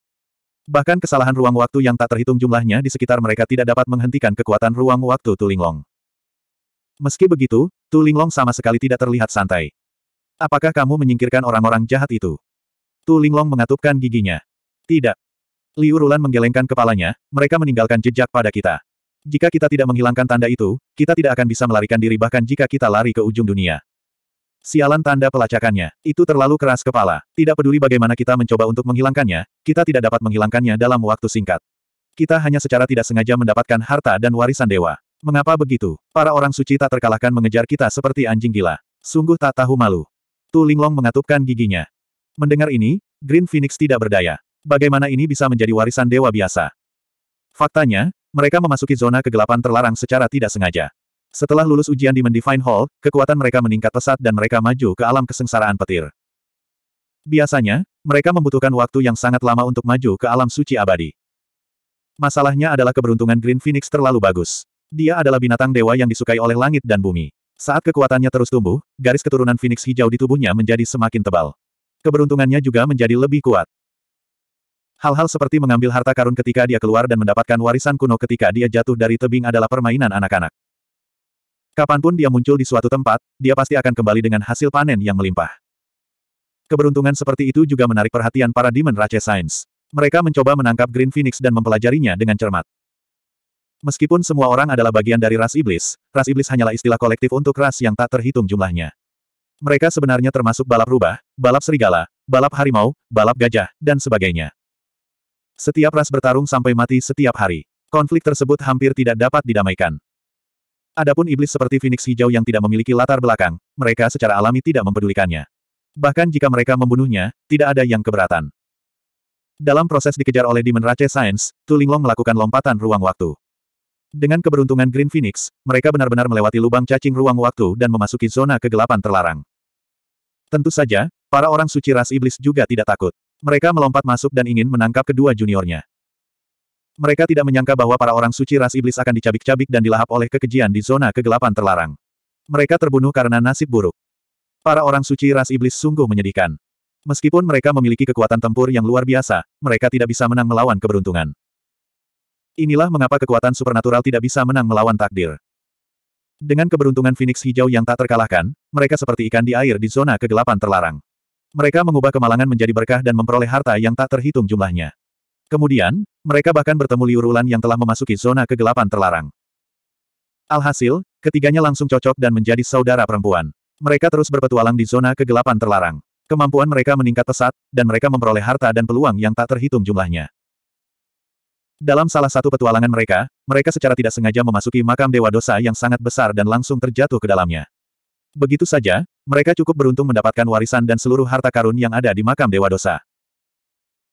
S1: Bahkan kesalahan ruang waktu yang tak terhitung jumlahnya di sekitar mereka tidak dapat menghentikan kekuatan ruang waktu Tulinglong. Meski begitu, Tu Linglong sama sekali tidak terlihat santai. Apakah kamu menyingkirkan orang-orang jahat itu? Tu Linglong mengatupkan giginya. Tidak. Liu Rulan menggelengkan kepalanya, mereka meninggalkan jejak pada kita. Jika kita tidak menghilangkan tanda itu, kita tidak akan bisa melarikan diri bahkan jika kita lari ke ujung dunia. Sialan tanda pelacakannya, itu terlalu keras kepala. Tidak peduli bagaimana kita mencoba untuk menghilangkannya, kita tidak dapat menghilangkannya dalam waktu singkat. Kita hanya secara tidak sengaja mendapatkan harta dan warisan dewa. Mengapa begitu? Para orang suci tak terkalahkan mengejar kita seperti anjing gila. Sungguh tak tahu malu. Tu Linglong mengatupkan giginya. Mendengar ini, Green Phoenix tidak berdaya. Bagaimana ini bisa menjadi warisan dewa biasa? Faktanya, mereka memasuki zona kegelapan terlarang secara tidak sengaja. Setelah lulus ujian di Mendivine Hall, kekuatan mereka meningkat pesat dan mereka maju ke alam kesengsaraan petir. Biasanya, mereka membutuhkan waktu yang sangat lama untuk maju ke alam suci abadi. Masalahnya adalah keberuntungan Green Phoenix terlalu bagus. Dia adalah binatang dewa yang disukai oleh langit dan bumi. Saat kekuatannya terus tumbuh, garis keturunan Phoenix hijau di tubuhnya menjadi semakin tebal. Keberuntungannya juga menjadi lebih kuat. Hal-hal seperti mengambil harta karun ketika dia keluar dan mendapatkan warisan kuno ketika dia jatuh dari tebing adalah permainan anak-anak. Kapanpun dia muncul di suatu tempat, dia pasti akan kembali dengan hasil panen yang melimpah. Keberuntungan seperti itu juga menarik perhatian para Demon Rache science. Mereka mencoba menangkap Green Phoenix dan mempelajarinya dengan cermat. Meskipun semua orang adalah bagian dari ras iblis, ras iblis hanyalah istilah kolektif untuk ras yang tak terhitung jumlahnya. Mereka sebenarnya termasuk balap rubah, balap serigala, balap harimau, balap gajah, dan sebagainya. Setiap ras bertarung sampai mati setiap hari. Konflik tersebut hampir tidak dapat didamaikan. Adapun iblis seperti Phoenix hijau yang tidak memiliki latar belakang, mereka secara alami tidak mempedulikannya. Bahkan jika mereka membunuhnya, tidak ada yang keberatan. Dalam proses dikejar oleh Demon Rache Science, Tulinglong melakukan lompatan ruang waktu. Dengan keberuntungan Green Phoenix, mereka benar-benar melewati lubang cacing ruang waktu dan memasuki zona kegelapan terlarang. Tentu saja, para orang suci ras iblis juga tidak takut. Mereka melompat masuk dan ingin menangkap kedua juniornya. Mereka tidak menyangka bahwa para orang suci ras iblis akan dicabik-cabik dan dilahap oleh kekejian di zona kegelapan terlarang. Mereka terbunuh karena nasib buruk. Para orang suci ras iblis sungguh menyedihkan. Meskipun mereka memiliki kekuatan tempur yang luar biasa, mereka tidak bisa menang melawan keberuntungan. Inilah mengapa kekuatan supernatural tidak bisa menang melawan takdir. Dengan keberuntungan Phoenix hijau yang tak terkalahkan, mereka seperti ikan di air di zona kegelapan terlarang. Mereka mengubah kemalangan menjadi berkah dan memperoleh harta yang tak terhitung jumlahnya. Kemudian, mereka bahkan bertemu liur ulan yang telah memasuki zona kegelapan terlarang. Alhasil, ketiganya langsung cocok dan menjadi saudara perempuan. Mereka terus berpetualang di zona kegelapan terlarang. Kemampuan mereka meningkat pesat, dan mereka memperoleh harta dan peluang yang tak terhitung jumlahnya. Dalam salah satu petualangan mereka, mereka secara tidak sengaja memasuki makam Dewa Dosa yang sangat besar dan langsung terjatuh ke dalamnya. Begitu saja, mereka cukup beruntung mendapatkan warisan dan seluruh harta karun yang ada di makam Dewa Dosa.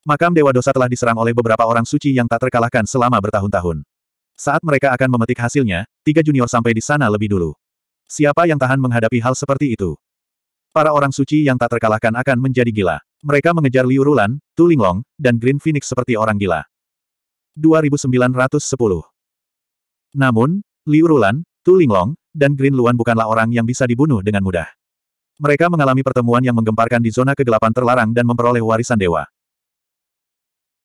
S1: Makam Dewa Dosa telah diserang oleh beberapa orang suci yang tak terkalahkan selama bertahun-tahun. Saat mereka akan memetik hasilnya, tiga junior sampai di sana lebih dulu. Siapa yang tahan menghadapi hal seperti itu? Para orang suci yang tak terkalahkan akan menjadi gila. Mereka mengejar Liu Rulan, Tu Linglong, dan Green Phoenix seperti orang gila. 2910. Namun, Liu Rulan, Tu Linglong, dan Green Luan bukanlah orang yang bisa dibunuh dengan mudah. Mereka mengalami pertemuan yang menggemparkan di zona kegelapan terlarang dan memperoleh warisan dewa.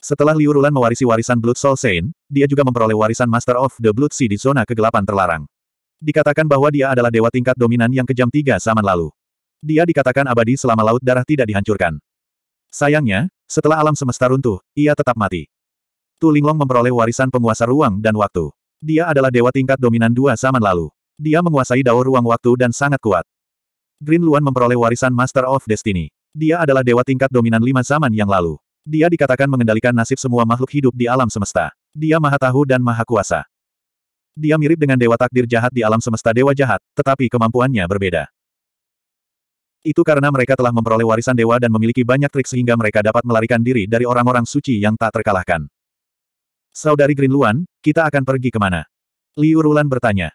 S1: Setelah Liu Rulan mewarisi warisan Blood Soul Saint, dia juga memperoleh warisan Master of the Blood Sea di zona kegelapan terlarang. Dikatakan bahwa dia adalah dewa tingkat dominan yang kejam tiga zaman lalu. Dia dikatakan abadi selama laut darah tidak dihancurkan. Sayangnya, setelah alam semesta runtuh, ia tetap mati. Tu Linglong memperoleh warisan penguasa ruang dan waktu. Dia adalah dewa tingkat dominan dua zaman lalu. Dia menguasai dao ruang waktu dan sangat kuat. Green Luan memperoleh warisan Master of Destiny. Dia adalah dewa tingkat dominan lima zaman yang lalu. Dia dikatakan mengendalikan nasib semua makhluk hidup di alam semesta. Dia maha tahu dan maha kuasa. Dia mirip dengan dewa takdir jahat di alam semesta dewa jahat, tetapi kemampuannya berbeda. Itu karena mereka telah memperoleh warisan dewa dan memiliki banyak trik sehingga mereka dapat melarikan diri dari orang-orang suci yang tak terkalahkan. Saudari Green Luan, kita akan pergi kemana? Liu Rulan bertanya.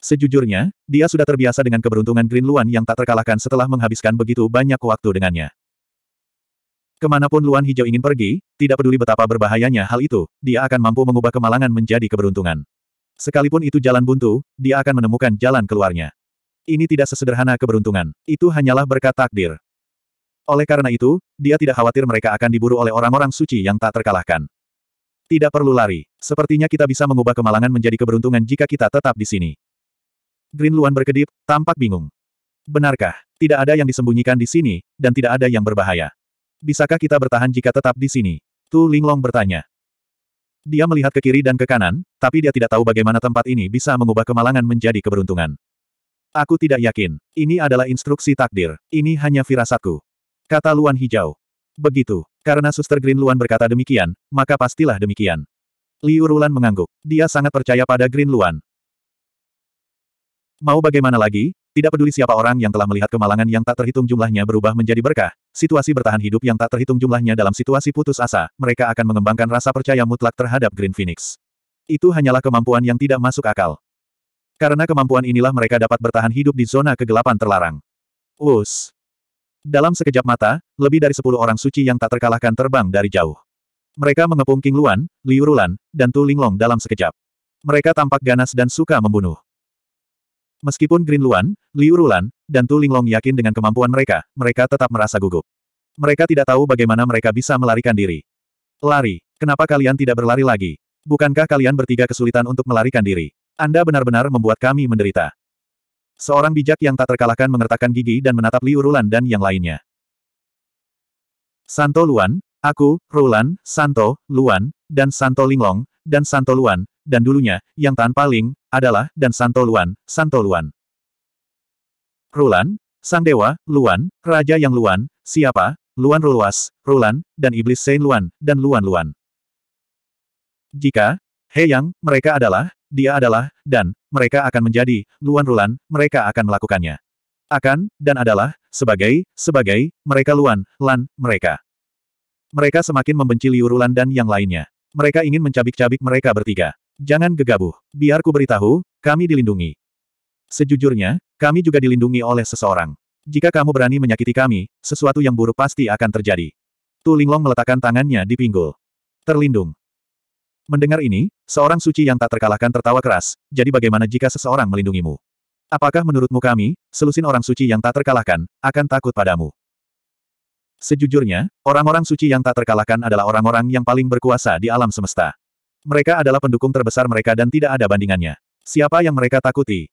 S1: Sejujurnya, dia sudah terbiasa dengan keberuntungan Green Luan yang tak terkalahkan setelah menghabiskan begitu banyak waktu dengannya. Kemanapun Luan Hijau ingin pergi, tidak peduli betapa berbahayanya hal itu, dia akan mampu mengubah kemalangan menjadi keberuntungan. Sekalipun itu jalan buntu, dia akan menemukan jalan keluarnya. Ini tidak sesederhana keberuntungan. Itu hanyalah berkat takdir. Oleh karena itu, dia tidak khawatir mereka akan diburu oleh orang-orang suci yang tak terkalahkan. Tidak perlu lari. Sepertinya kita bisa mengubah kemalangan menjadi keberuntungan jika kita tetap di sini. Green Luan berkedip, tampak bingung. Benarkah? Tidak ada yang disembunyikan di sini, dan tidak ada yang berbahaya. Bisakah kita bertahan jika tetap di sini? Tu Linglong bertanya. Dia melihat ke kiri dan ke kanan, tapi dia tidak tahu bagaimana tempat ini bisa mengubah kemalangan menjadi keberuntungan. Aku tidak yakin. Ini adalah instruksi takdir. Ini hanya firasatku. Kata Luan Hijau. Begitu. Karena Suster Green Luan berkata demikian, maka pastilah demikian. Liu Rulan mengangguk. Dia sangat percaya pada Green Luan. Mau bagaimana lagi, tidak peduli siapa orang yang telah melihat kemalangan yang tak terhitung jumlahnya berubah menjadi berkah, situasi bertahan hidup yang tak terhitung jumlahnya dalam situasi putus asa, mereka akan mengembangkan rasa percaya mutlak terhadap Green Phoenix. Itu hanyalah kemampuan yang tidak masuk akal. Karena kemampuan inilah mereka dapat bertahan hidup di zona kegelapan terlarang. us dalam sekejap mata, lebih dari sepuluh orang suci yang tak terkalahkan terbang dari jauh. Mereka mengepung King Luan, Liu Rulan, dan Tu Linglong dalam sekejap. Mereka tampak ganas dan suka membunuh. Meskipun Green Luan, Liu Rulan, dan Tu Linglong yakin dengan kemampuan mereka, mereka tetap merasa gugup. Mereka tidak tahu bagaimana mereka bisa melarikan diri. Lari, kenapa kalian tidak berlari lagi? Bukankah kalian bertiga kesulitan untuk melarikan diri? Anda benar-benar membuat kami menderita. Seorang bijak yang tak terkalahkan mengertakkan gigi dan menatap Liu Rulan dan yang lainnya. Santo Luan, aku, Rulan, Santo, Luan, dan Santo Linglong, dan Santo Luan, dan dulunya, yang tanpa Ling, adalah, dan Santo Luan, Santo Luan. Rulan, Sang Dewa, Luan, Raja yang Luan, siapa, Luan Ruluas, Rulan, dan Iblis Sein Luan, dan Luan Luan. Jika, Hei, Yang, mereka adalah, dia adalah, dan, mereka akan menjadi, Luan Rulan, mereka akan melakukannya. Akan, dan adalah, sebagai, sebagai, mereka Luan, Lan, mereka. Mereka semakin membenci Liu Rulan dan yang lainnya. Mereka ingin mencabik-cabik mereka bertiga. Jangan gegabah, biarku beritahu, kami dilindungi. Sejujurnya, kami juga dilindungi oleh seseorang. Jika kamu berani menyakiti kami, sesuatu yang buruk pasti akan terjadi. Tu Linglong meletakkan tangannya di pinggul. Terlindung. Mendengar ini, seorang suci yang tak terkalahkan tertawa keras, jadi bagaimana jika seseorang melindungimu? Apakah menurutmu kami, selusin orang suci yang tak terkalahkan, akan takut padamu? Sejujurnya, orang-orang suci yang tak terkalahkan adalah orang-orang yang paling berkuasa di alam semesta. Mereka adalah pendukung terbesar mereka dan tidak ada bandingannya. Siapa yang mereka takuti?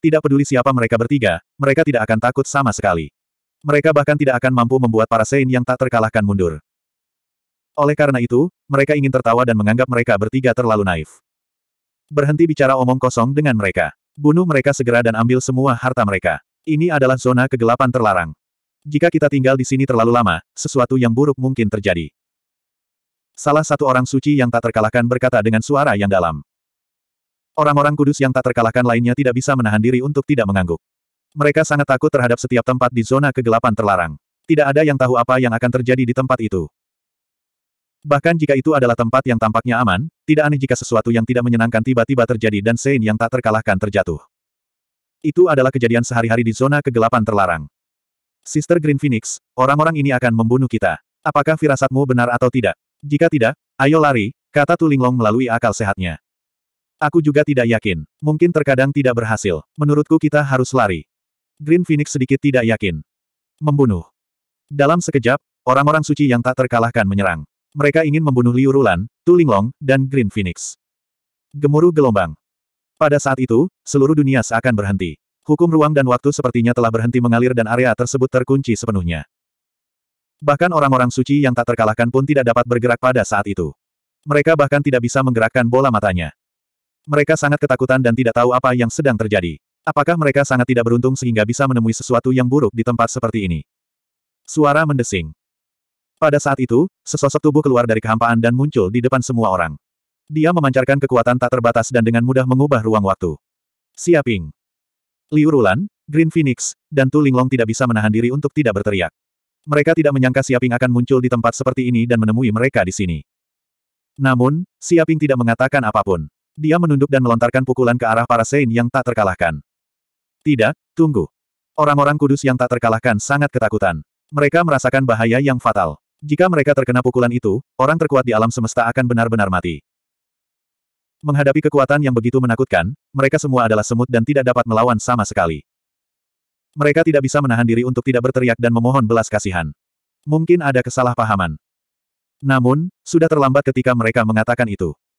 S1: Tidak peduli siapa mereka bertiga, mereka tidak akan takut sama sekali. Mereka bahkan tidak akan mampu membuat para Sein yang tak terkalahkan mundur. Oleh karena itu, mereka ingin tertawa dan menganggap mereka bertiga terlalu naif. Berhenti bicara omong kosong dengan mereka. Bunuh mereka segera dan ambil semua harta mereka. Ini adalah zona kegelapan terlarang. Jika kita tinggal di sini terlalu lama, sesuatu yang buruk mungkin terjadi. Salah satu orang suci yang tak terkalahkan berkata dengan suara yang dalam. Orang-orang kudus yang tak terkalahkan lainnya tidak bisa menahan diri untuk tidak mengangguk. Mereka sangat takut terhadap setiap tempat di zona kegelapan terlarang. Tidak ada yang tahu apa yang akan terjadi di tempat itu. Bahkan jika itu adalah tempat yang tampaknya aman, tidak aneh jika sesuatu yang tidak menyenangkan tiba-tiba terjadi dan Sein yang tak terkalahkan terjatuh. Itu adalah kejadian sehari-hari di zona kegelapan terlarang. Sister Green Phoenix, orang-orang ini akan membunuh kita. Apakah firasatmu benar atau tidak? Jika tidak, ayo lari, kata Tulinglong melalui akal sehatnya. Aku juga tidak yakin. Mungkin terkadang tidak berhasil. Menurutku kita harus lari. Green Phoenix sedikit tidak yakin. Membunuh. Dalam sekejap, orang-orang suci yang tak terkalahkan menyerang. Mereka ingin membunuh Liu Rulan, Tu Linglong, dan Green Phoenix. Gemuruh gelombang. Pada saat itu, seluruh dunia seakan berhenti. Hukum ruang dan waktu sepertinya telah berhenti mengalir dan area tersebut terkunci sepenuhnya. Bahkan orang-orang suci yang tak terkalahkan pun tidak dapat bergerak pada saat itu. Mereka bahkan tidak bisa menggerakkan bola matanya. Mereka sangat ketakutan dan tidak tahu apa yang sedang terjadi. Apakah mereka sangat tidak beruntung sehingga bisa menemui sesuatu yang buruk di tempat seperti ini? Suara mendesing. Pada saat itu, sesosok tubuh keluar dari kehampaan dan muncul di depan semua orang. Dia memancarkan kekuatan tak terbatas dan dengan mudah mengubah ruang waktu. Siaping. Liu Rulan, Green Phoenix, dan Tu Linglong tidak bisa menahan diri untuk tidak berteriak. Mereka tidak menyangka Siaping akan muncul di tempat seperti ini dan menemui mereka di sini. Namun, Siaping tidak mengatakan apapun. Dia menunduk dan melontarkan pukulan ke arah para Sein yang tak terkalahkan. Tidak, tunggu. Orang-orang kudus yang tak terkalahkan sangat ketakutan. Mereka merasakan bahaya yang fatal. Jika mereka terkena pukulan itu, orang terkuat di alam semesta akan benar-benar mati. Menghadapi kekuatan yang begitu menakutkan, mereka semua adalah semut dan tidak dapat melawan sama sekali. Mereka tidak bisa menahan diri untuk tidak berteriak dan memohon belas kasihan. Mungkin ada kesalahpahaman. Namun, sudah terlambat ketika mereka mengatakan itu.